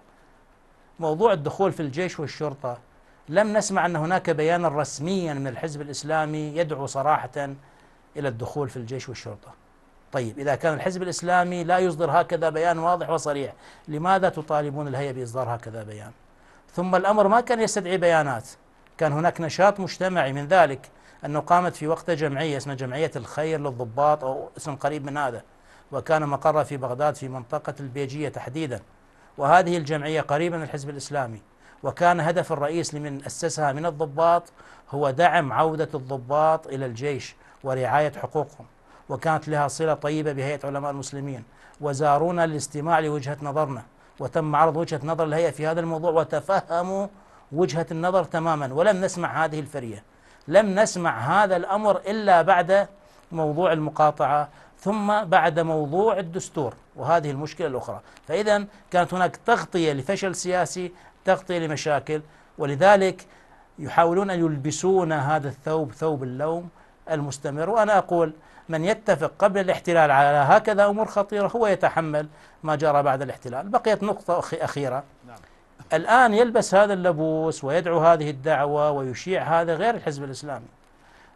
موضوع الدخول في الجيش والشرطة لم نسمع أن هناك بيانا رسميا من الحزب الإسلامي يدعو صراحة إلى الدخول في الجيش والشرطة طيب إذا كان الحزب الإسلامي لا يصدر هكذا بيان واضح وصريح لماذا تطالبون الهيئة بإصدار هكذا بيان ثم الأمر ما كان يستدعي بيانات كان هناك نشاط مجتمعي من ذلك أنه قامت في وقت جمعية اسمها جمعية الخير للضباط أو اسم قريب من هذا وكان مقرها في بغداد في منطقة البيجية تحديدا وهذه الجمعية قريبة من الحزب الإسلامي وكان هدف الرئيس لمن أسسها من الضباط هو دعم عودة الضباط إلى الجيش ورعاية حقوقهم وكانت لها صلة طيبة بهيئة علماء المسلمين وزارونا للاستماع لوجهة نظرنا وتم عرض وجهة نظر الهيئة في هذا الموضوع وتفهموا وجهة النظر تماما ولم نسمع هذه الفرية لم نسمع هذا الأمر إلا بعد موضوع المقاطعة ثم بعد موضوع الدستور وهذه المشكلة الأخرى فإذا كانت هناك تغطية لفشل سياسي تغطية لمشاكل ولذلك يحاولون أن يلبسون هذا الثوب ثوب اللوم المستمر وأنا أقول من يتفق قبل الاحتلال على هكذا أمور خطيرة هو يتحمل ما جرى بعد الاحتلال بقيت نقطة أخيرة نعم. الآن يلبس هذا اللبوس ويدعو هذه الدعوة ويشيع هذا غير الحزب الإسلامي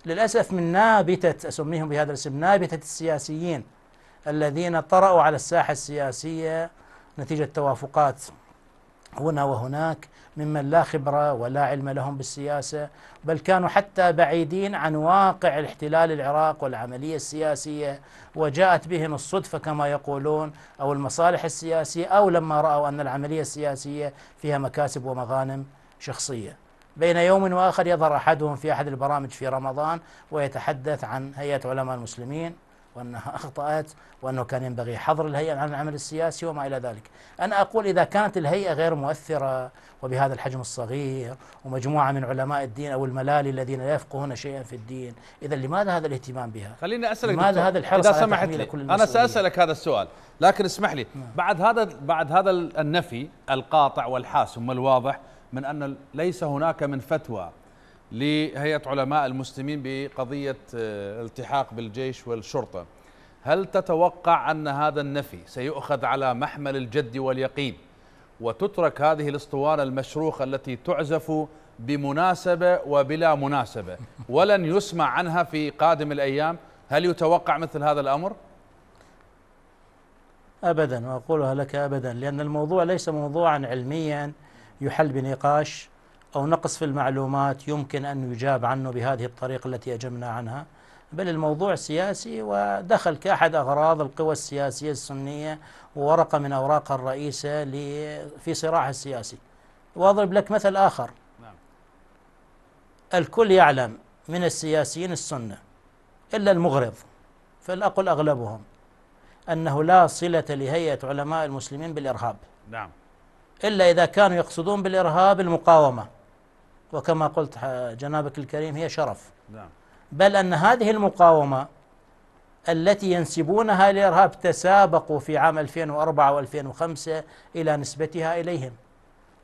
للأسف من نابتة أسميهم بهذا الاسم نابتة السياسيين الذين طرأوا على الساحة السياسية نتيجة توافقات هنا وهناك ممن لا خبرة ولا علم لهم بالسياسة بل كانوا حتى بعيدين عن واقع الاحتلال العراق والعملية السياسية وجاءت بهم الصدفة كما يقولون أو المصالح السياسية أو لما رأوا أن العملية السياسية فيها مكاسب ومغانم شخصية بين يوم وآخر يظهر أحدهم في أحد البرامج في رمضان ويتحدث عن هيئة علماء المسلمين وأنها أخطأت وأنه كان ينبغي حظر الهيئة عن العمل السياسي وما إلى ذلك أنا أقول إذا كانت الهيئة غير مؤثرة وبهذا الحجم الصغير ومجموعة من علماء الدين أو الملالي الذين لا يفقهون شيئا في الدين إذا لماذا هذا الاهتمام بها خليني أسألك لماذا هذا الحرص إذا سمحت لي كل أنا سأسألك هذا السؤال لكن اسمح لي نعم. بعد هذا بعد هذا النفي القاطع والحاسم والواضح من أن ليس هناك من فتوى لهيئة علماء المسلمين بقضية آه، الالتحاق بالجيش والشرطة هل تتوقع أن هذا النفي سيؤخذ على محمل الجد واليقين وتترك هذه الاسطوانة المشروخة التي تعزف بمناسبة وبلا مناسبة ولن يسمع عنها في قادم الأيام هل يتوقع مثل هذا الأمر؟ أبدا وأقولها لك أبدا لأن الموضوع ليس موضوعا علميا يحل بنقاش أو نقص في المعلومات يمكن أن يجاب عنه بهذه الطريقة التي أجبنا عنها بل الموضوع سياسي ودخل كأحد أغراض القوى السياسية السنية وورقة من أوراقها الرئيسة في صراعها السياسي وأضرب لك مثل آخر نعم. الكل يعلم من السياسيين السنة إلا المغرض فالأقل أغلبهم أنه لا صلة لهيئة علماء المسلمين بالإرهاب نعم إلا إذا كانوا يقصدون بالإرهاب المقاومة وكما قلت جنابك الكريم هي شرف نعم بل أن هذه المقاومة التي ينسبونها للإرهاب تسابقوا في عام 2004 و2005 إلى نسبتها إليهم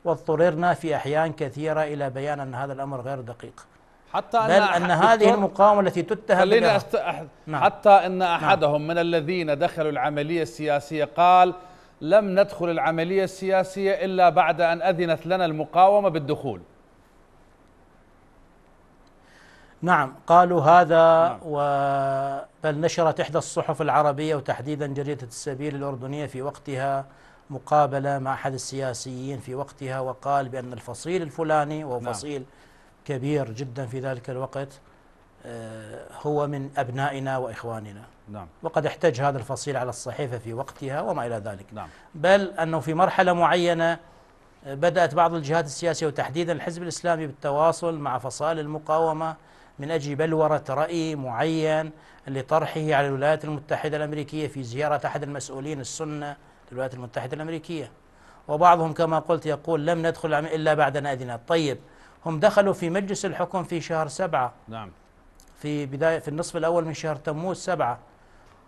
واضطررنا في أحيان كثيرة إلى بيان أن هذا الأمر غير دقيق حتى أن بل أن هذه المقاومة التي تتهم خلينا أست... أح... نعم. حتى أن أحدهم نعم. من الذين دخلوا العملية السياسية قال لم ندخل العملية السياسية إلا بعد أن أذنت لنا المقاومة بالدخول نعم قالوا هذا نعم. و بل نشرت إحدى الصحف العربية وتحديدا جريدة السبيل الأردنية في وقتها مقابلة مع أحد السياسيين في وقتها وقال بأن الفصيل الفلاني وهو نعم. فصيل كبير جدا في ذلك الوقت آه، هو من أبنائنا وإخواننا نعم. وقد احتج هذا الفصيل على الصحيفة في وقتها وما إلى ذلك نعم. بل أنه في مرحلة معينة آه، بدأت بعض الجهات السياسية وتحديدا الحزب الإسلامي بالتواصل مع فصائل المقاومة من أجل بلورة رأي معين لطرحه على الولايات المتحدة الأمريكية في زيارة أحد المسؤولين السنة للولايات المتحدة الأمريكية وبعضهم كما قلت يقول لم ندخل إلا بعد أن أذن طيب هم دخلوا في مجلس الحكم في شهر سبعة نعم في بداية في النصف الأول من شهر تموز سبعة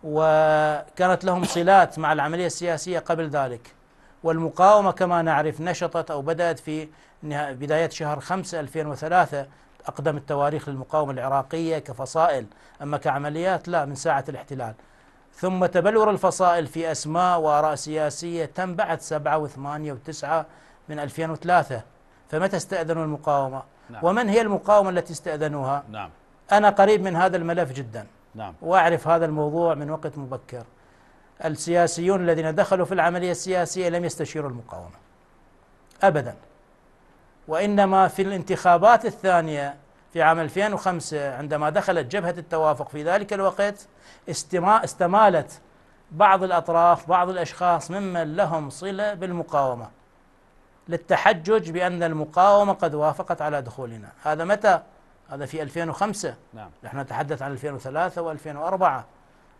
وكانت لهم صلات مع العملية السياسية قبل ذلك والمقاومة كما نعرف نشطت أو بدأت في بداية شهر 5 2003 أقدم التواريخ للمقاومة العراقية كفصائل أما كعمليات لا من ساعة الاحتلال ثم تبلور الفصائل في أسماء وآراء سياسية تم بعد سبعة وثمانية وتسعة من 2003 فمتى استأذنوا المقاومة نعم. ومن هي المقاومة التي استأذنوها نعم. أنا قريب من هذا الملف جدا نعم. وأعرف هذا الموضوع من وقت مبكر السياسيون الذين دخلوا في العملية السياسية لم يستشيروا المقاومة أبدا وإنما في الانتخابات الثانية في عام 2005 عندما دخلت جبهة التوافق في ذلك الوقت استمالت بعض الأطراف بعض الأشخاص ممن لهم صلة بالمقاومة للتحجج بأن المقاومة قد وافقت على دخولنا هذا متى؟ هذا في 2005 نعم. نحن نتحدث عن 2003 و2004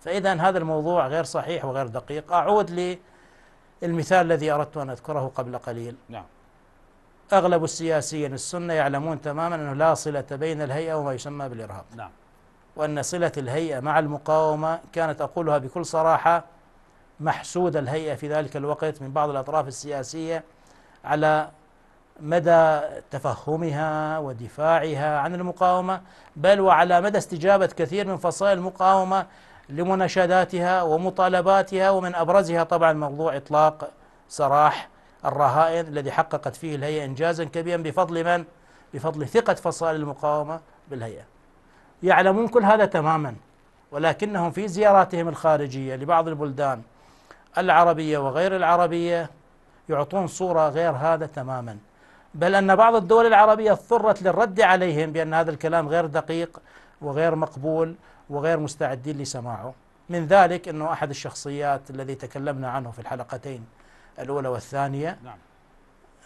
فإذا هذا الموضوع غير صحيح وغير دقيق أعود للمثال الذي أردت أن أذكره قبل قليل نعم. أغلب السياسيين السنة يعلمون تماما أنه لا صلة بين الهيئة وما يسمى بالإرهاب نعم وأن صلة الهيئة مع المقاومة كانت أقولها بكل صراحة محسود الهيئة في ذلك الوقت من بعض الأطراف السياسية على مدى تفهمها ودفاعها عن المقاومة بل وعلى مدى استجابة كثير من فصائل المقاومة لمناشداتها ومطالباتها ومن أبرزها طبعا موضوع إطلاق سراح الرهائن الذي حققت فيه الهيئة إنجازا كبيرا بفضل من؟ بفضل ثقة فصائل المقاومة بالهيئة يعلمون كل هذا تماما ولكنهم في زياراتهم الخارجية لبعض البلدان العربية وغير العربية يعطون صورة غير هذا تماما بل أن بعض الدول العربية اضطرت للرد عليهم بأن هذا الكلام غير دقيق وغير مقبول وغير مستعدين لسماعه من ذلك أنه أحد الشخصيات الذي تكلمنا عنه في الحلقتين الأولى والثانية نعم.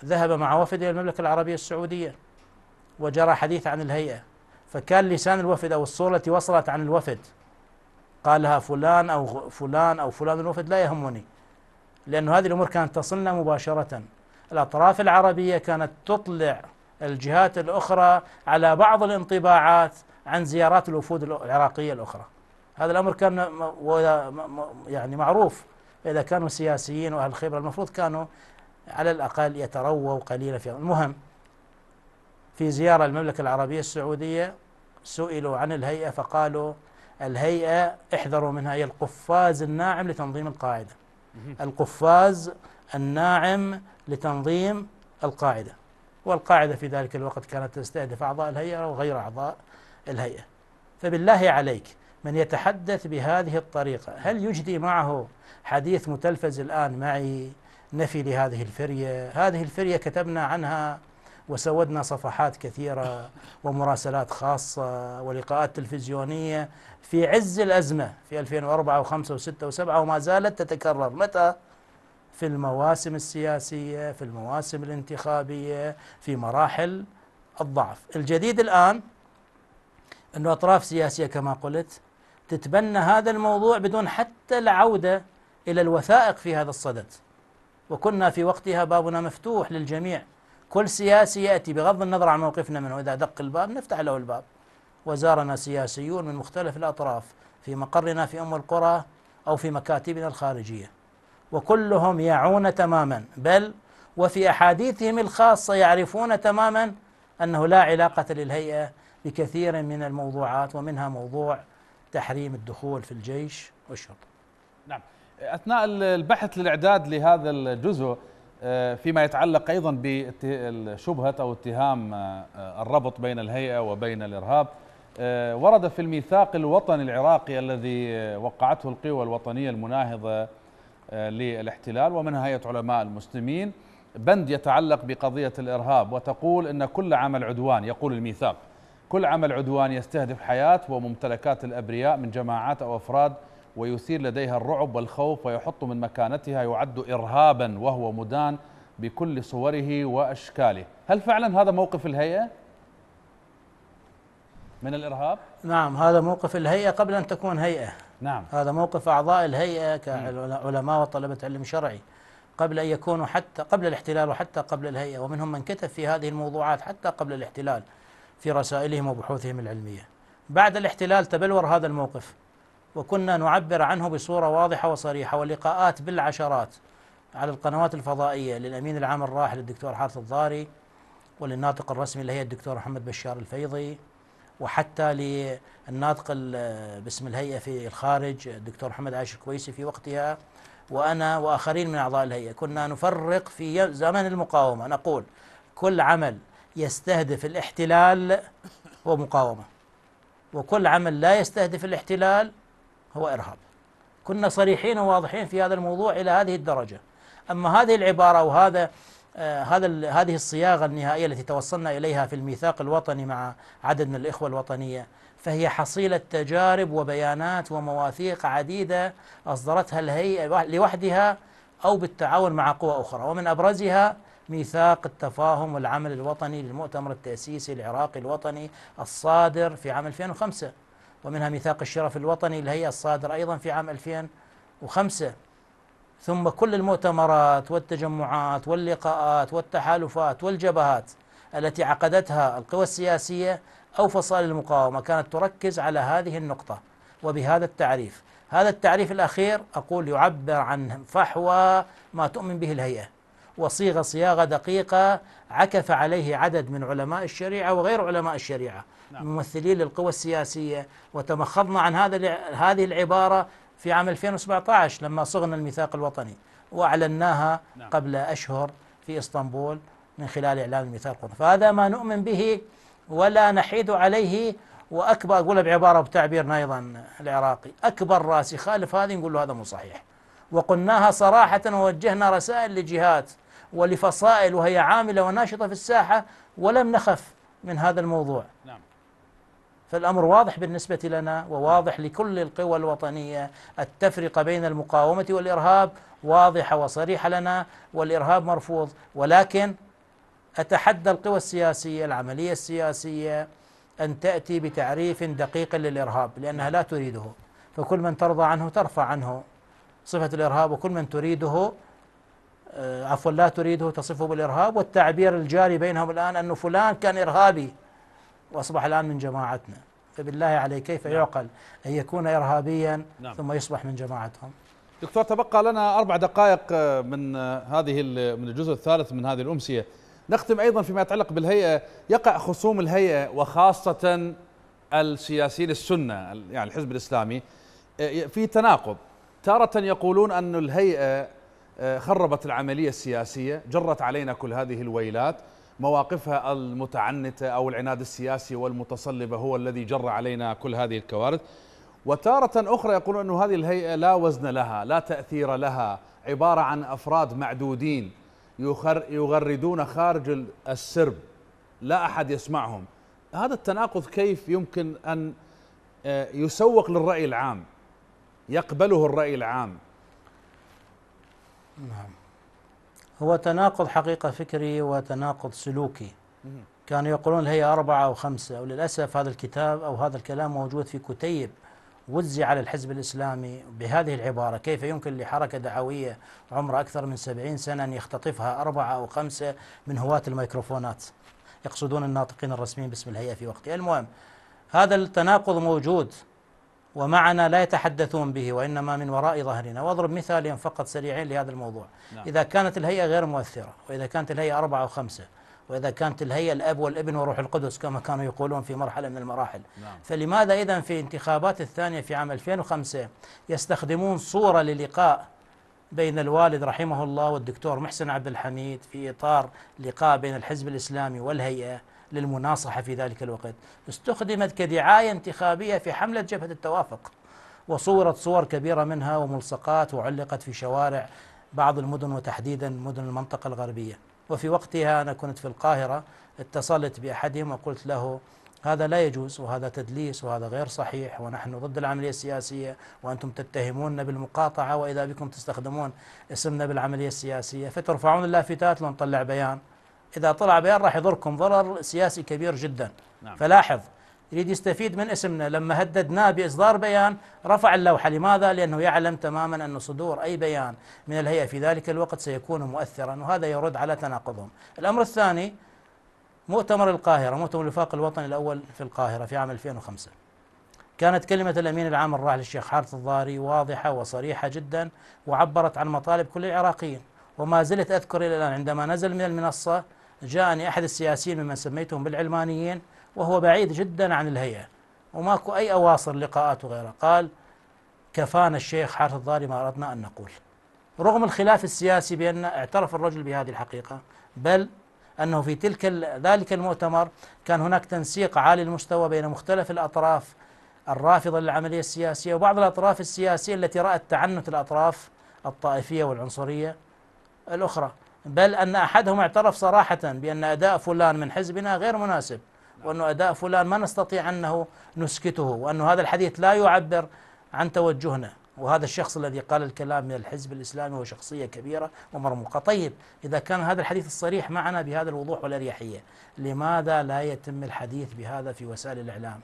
ذهب مع وفد إلى المملكة العربية السعودية وجرى حديث عن الهيئة فكان لسان الوفد أو الصورة التي وصلت عن الوفد قالها فلان أو فلان أو فلان الوفد لا يهمني لأن هذه الأمور كانت تصلنا مباشرة الأطراف العربية كانت تطلع الجهات الأخرى على بعض الانطباعات عن زيارات الوفود العراقية الأخرى هذا الأمر كان يعني معروف فإذا كانوا سياسيين وأهل خبرة المفروض كانوا على الأقل يترووا قليلا في المهم في زيارة المملكة العربية السعودية سئلوا عن الهيئة فقالوا الهيئة احذروا منها هي القفاز الناعم لتنظيم القاعدة القفاز الناعم لتنظيم القاعدة والقاعدة في ذلك الوقت كانت تستهدف أعضاء الهيئة وغير أعضاء الهيئة فبالله عليك من يتحدث بهذه الطريقة هل يجدي معه حديث متلفز الآن معي نفي لهذه الفرية هذه الفرية كتبنا عنها وسودنا صفحات كثيرة ومراسلات خاصة ولقاءات تلفزيونية في عز الأزمة في 2004 و5 و6 و7 وما زالت تتكرر متى؟ في المواسم السياسية في المواسم الانتخابية في مراحل الضعف الجديد الآن أنه أطراف سياسية كما قلت تتبنى هذا الموضوع بدون حتى العودة إلى الوثائق في هذا الصدد وكنا في وقتها بابنا مفتوح للجميع كل سياسي يأتي بغض النظر عن موقفنا منه إذا دق الباب نفتح له الباب وزارنا سياسيون من مختلف الأطراف في مقرنا في أم القرى أو في مكاتبنا الخارجية وكلهم يعون تماما بل وفي أحاديثهم الخاصة يعرفون تماما أنه لا علاقة للهيئة بكثير من الموضوعات ومنها موضوع تحريم الدخول في الجيش والشرطه. نعم اثناء البحث للاعداد لهذا الجزء آه، فيما يتعلق ايضا بشبهه او اتهام آه، آه، الربط بين الهيئه وبين الارهاب ورد في الميثاق الوطني العراقي الذي وقعته القوى الوطنيه المناهضه للاحتلال ومنها هيئه علماء المسلمين بند يتعلق بقضيه الارهاب وتقول ان كل عمل عدوان يقول الميثاق كل عمل عدواني يستهدف حياة وممتلكات الأبرياء من جماعات أو أفراد ويثير لديها الرعب والخوف ويحط من مكانتها يعد إرهابا وهو مدان بكل صوره وأشكاله هل فعلا هذا موقف الهيئة؟ من الإرهاب؟ نعم هذا موقف الهيئة قبل أن تكون هيئة نعم هذا موقف أعضاء الهيئة كعلماء وطلبة علم شرعي قبل أن يكونوا حتى قبل الاحتلال وحتى قبل الهيئة ومنهم من كتب في هذه الموضوعات حتى قبل الاحتلال في رسائلهم وبحوثهم العلمية بعد الاحتلال تبلور هذا الموقف وكنا نعبر عنه بصورة واضحة وصريحة واللقاءات بالعشرات على القنوات الفضائية للأمين العام الراحل الدكتور حارث الضاري وللناطق الرسمي اللي هي الدكتور محمد بشار الفيضي وحتى للناطق باسم الهيئة في الخارج الدكتور محمد عاشر الكويسي في وقتها وأنا وآخرين من أعضاء الهيئة كنا نفرق في زمن المقاومة نقول كل عمل يستهدف الاحتلال هو مقاومة وكل عمل لا يستهدف الاحتلال هو إرهاب كنا صريحين وواضحين في هذا الموضوع إلى هذه الدرجة أما هذه العبارة وهذا آه هذا هذه الصياغة النهائية التي توصلنا إليها في الميثاق الوطني مع عدد من الإخوة الوطنية فهي حصيلة تجارب وبيانات ومواثيق عديدة أصدرتها الهيئة لوحدها أو بالتعاون مع قوى أخرى ومن أبرزها ميثاق التفاهم والعمل الوطني للمؤتمر التأسيسي العراقي الوطني الصادر في عام 2005 ومنها ميثاق الشرف الوطني للهيئة الصادر أيضا في عام 2005 ثم كل المؤتمرات والتجمعات واللقاءات والتحالفات والجبهات التي عقدتها القوى السياسية أو فصائل المقاومة كانت تركز على هذه النقطة وبهذا التعريف هذا التعريف الأخير أقول يعبر عن فحوى ما تؤمن به الهيئة وصيغ صياغة دقيقة عكف عليه عدد من علماء الشريعة وغير علماء الشريعة نعم. ممثلين للقوى السياسية وتمخضنا عن هذا هذه العبارة في عام 2017 لما صغنا الميثاق الوطني وأعلناها نعم. قبل أشهر في إسطنبول من خلال إعلان الميثاق الوطني فهذا ما نؤمن به ولا نحيد عليه وأكبر أقولها بعبارة بتعبيرنا أيضا العراقي أكبر راس يخالف هذه نقول له هذا مو صحيح وقلناها صراحة ووجهنا رسائل لجهات ولفصائل وهي عاملة وناشطة في الساحة ولم نخف من هذا الموضوع نعم فالأمر واضح بالنسبة لنا وواضح لكل القوى الوطنية التفرقة بين المقاومة والإرهاب واضحة وصريحة لنا والإرهاب مرفوض ولكن أتحدى القوى السياسية العملية السياسية أن تأتي بتعريف دقيق للإرهاب لأنها لا تريده فكل من ترضى عنه ترفع عنه صفة الإرهاب وكل من تريده آه، عفوا لا تريده تصفه بالإرهاب والتعبير الجاري بينهم الآن أنه فلان كان إرهابي وأصبح الآن من جماعتنا فبالله عليه كيف نعم. يعقل أن يكون إرهابيا نعم. ثم يصبح من جماعتهم دكتور تبقى لنا أربع دقائق آه، من آه، هذه من الجزء الثالث من هذه الأمسية نختم أيضا فيما يتعلق بالهيئة يقع خصوم الهيئة وخاصة السياسيين السنة يعني الحزب الإسلامي في تناقض تارة يقولون أن الهيئة آه، خربت العملية السياسية جرت علينا كل هذه الويلات مواقفها المتعنتة أو العناد السياسي والمتصلبة هو الذي جر علينا كل هذه الكوارث وتارة أخرى يقولون أن هذه الهيئة لا وزن لها لا تأثير لها عبارة عن أفراد معدودين يغردون خارج السرب لا أحد يسمعهم هذا التناقض كيف يمكن أن آه، يسوق للرأي العام يقبله الرأي العام نعم هو تناقض حقيقة فكري وتناقض سلوكي كانوا يقولون هي أربعة أو خمسة وللأسف هذا الكتاب أو هذا الكلام موجود في كتيب وزع على الحزب الإسلامي بهذه العبارة كيف يمكن لحركة دعوية عمرها أكثر من سبعين سنة أن يختطفها أربعة أو خمسة من هواة الميكروفونات يقصدون الناطقين الرسميين باسم الهيئة في وقتها المهم هذا التناقض موجود ومعنا لا يتحدثون به وإنما من وراء ظهرنا وأضرب مثالين فقط سريعين لهذا الموضوع نعم. إذا كانت الهيئة غير مؤثرة وإذا كانت الهيئة أربعة أو خمسة وإذا كانت الهيئة الأب والابن وروح القدس كما كانوا يقولون في مرحلة من المراحل نعم. فلماذا إذا في انتخابات الثانية في عام 2005 يستخدمون صورة للقاء بين الوالد رحمه الله والدكتور محسن عبد الحميد في إطار لقاء بين الحزب الإسلامي والهيئة للمناصحة في ذلك الوقت استخدمت كدعاية انتخابية في حملة جبهة التوافق وصورت صور كبيرة منها وملصقات وعلقت في شوارع بعض المدن وتحديدا مدن المنطقة الغربية وفي وقتها أنا كنت في القاهرة اتصلت بأحدهم وقلت له هذا لا يجوز وهذا تدليس وهذا غير صحيح ونحن ضد العملية السياسية وأنتم تتهموننا بالمقاطعة وإذا بكم تستخدمون اسمنا بالعملية السياسية فترفعون اللافتات ونطلع بيان إذا طلع بيان راح يضركم ضرر سياسي كبير جدا نعم. فلاحظ يريد يستفيد من اسمنا لما هددناه بإصدار بيان رفع اللوحة لماذا؟ لأنه يعلم تماما أن صدور أي بيان من الهيئة في ذلك الوقت سيكون مؤثرا وهذا يرد على تناقضهم الأمر الثاني مؤتمر القاهرة مؤتمر الوفاق الوطني الأول في القاهرة في عام 2005 كانت كلمة الأمين العام الراحل الشيخ حارث الضاري واضحة وصريحة جدا وعبرت عن مطالب كل العراقيين وما زلت أذكر إلى الآن عندما نزل من المنصة جاءني أحد السياسيين ممن سميتهم بالعلمانيين وهو بعيد جدا عن الهيئة وماكو أي أواصر لقاءات وغيرها قال كفانا الشيخ حارث الضاري ما أردنا أن نقول رغم الخلاف السياسي بأن اعترف الرجل بهذه الحقيقة بل أنه في تلك ذلك المؤتمر كان هناك تنسيق عالي المستوى بين مختلف الأطراف الرافضة للعملية السياسية وبعض الأطراف السياسية التي رأت تعنت الأطراف الطائفية والعنصرية الأخرى بل أن أحدهم اعترف صراحة بأن أداء فلان من حزبنا غير مناسب وأن أداء فلان ما نستطيع أنه نسكته وأنه هذا الحديث لا يعبر عن توجهنا وهذا الشخص الذي قال الكلام من الحزب الإسلامي هو شخصية كبيرة ومرموقة طيب إذا كان هذا الحديث الصريح معنا بهذا الوضوح والأريحية لماذا لا يتم الحديث بهذا في وسائل الإعلام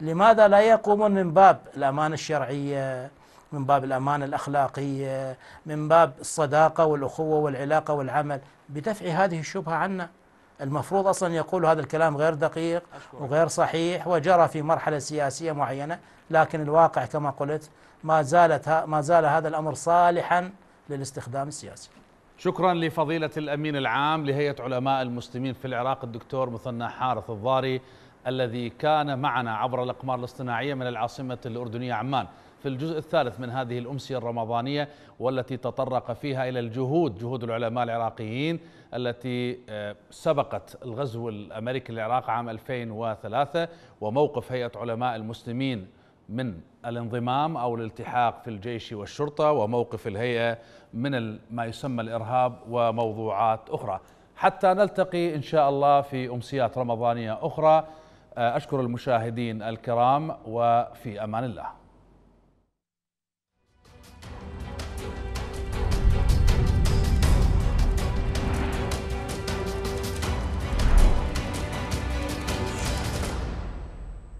لماذا لا يقومون من باب الأمانة الشرعية من باب الأمانة الأخلاقية من باب الصداقة والأخوة والعلاقة والعمل بدفع هذه الشبهة عنا المفروض أصلا يقول هذا الكلام غير دقيق وغير صحيح وجرى في مرحلة سياسية معينة لكن الواقع كما قلت ما, زالت ما زال هذا الأمر صالحا للاستخدام السياسي شكرا لفضيلة الأمين العام لهيئة علماء المسلمين في العراق الدكتور مثنى حارث الضاري الذي كان معنا عبر الأقمار الاصطناعية من العاصمة الأردنية عمان في الجزء الثالث من هذه الأمسية الرمضانية والتي تطرق فيها إلى الجهود جهود العلماء العراقيين التي آه، سبقت الغزو الأمريكي للعراق عام 2003 وموقف هيئة علماء المسلمين من الانضمام او الالتحاق في الجيش والشرطه وموقف الهيئه من ما يسمى الارهاب وموضوعات اخرى حتى نلتقي ان شاء الله في امسيات رمضانيه اخرى آه، اشكر المشاهدين الكرام وفي امان الله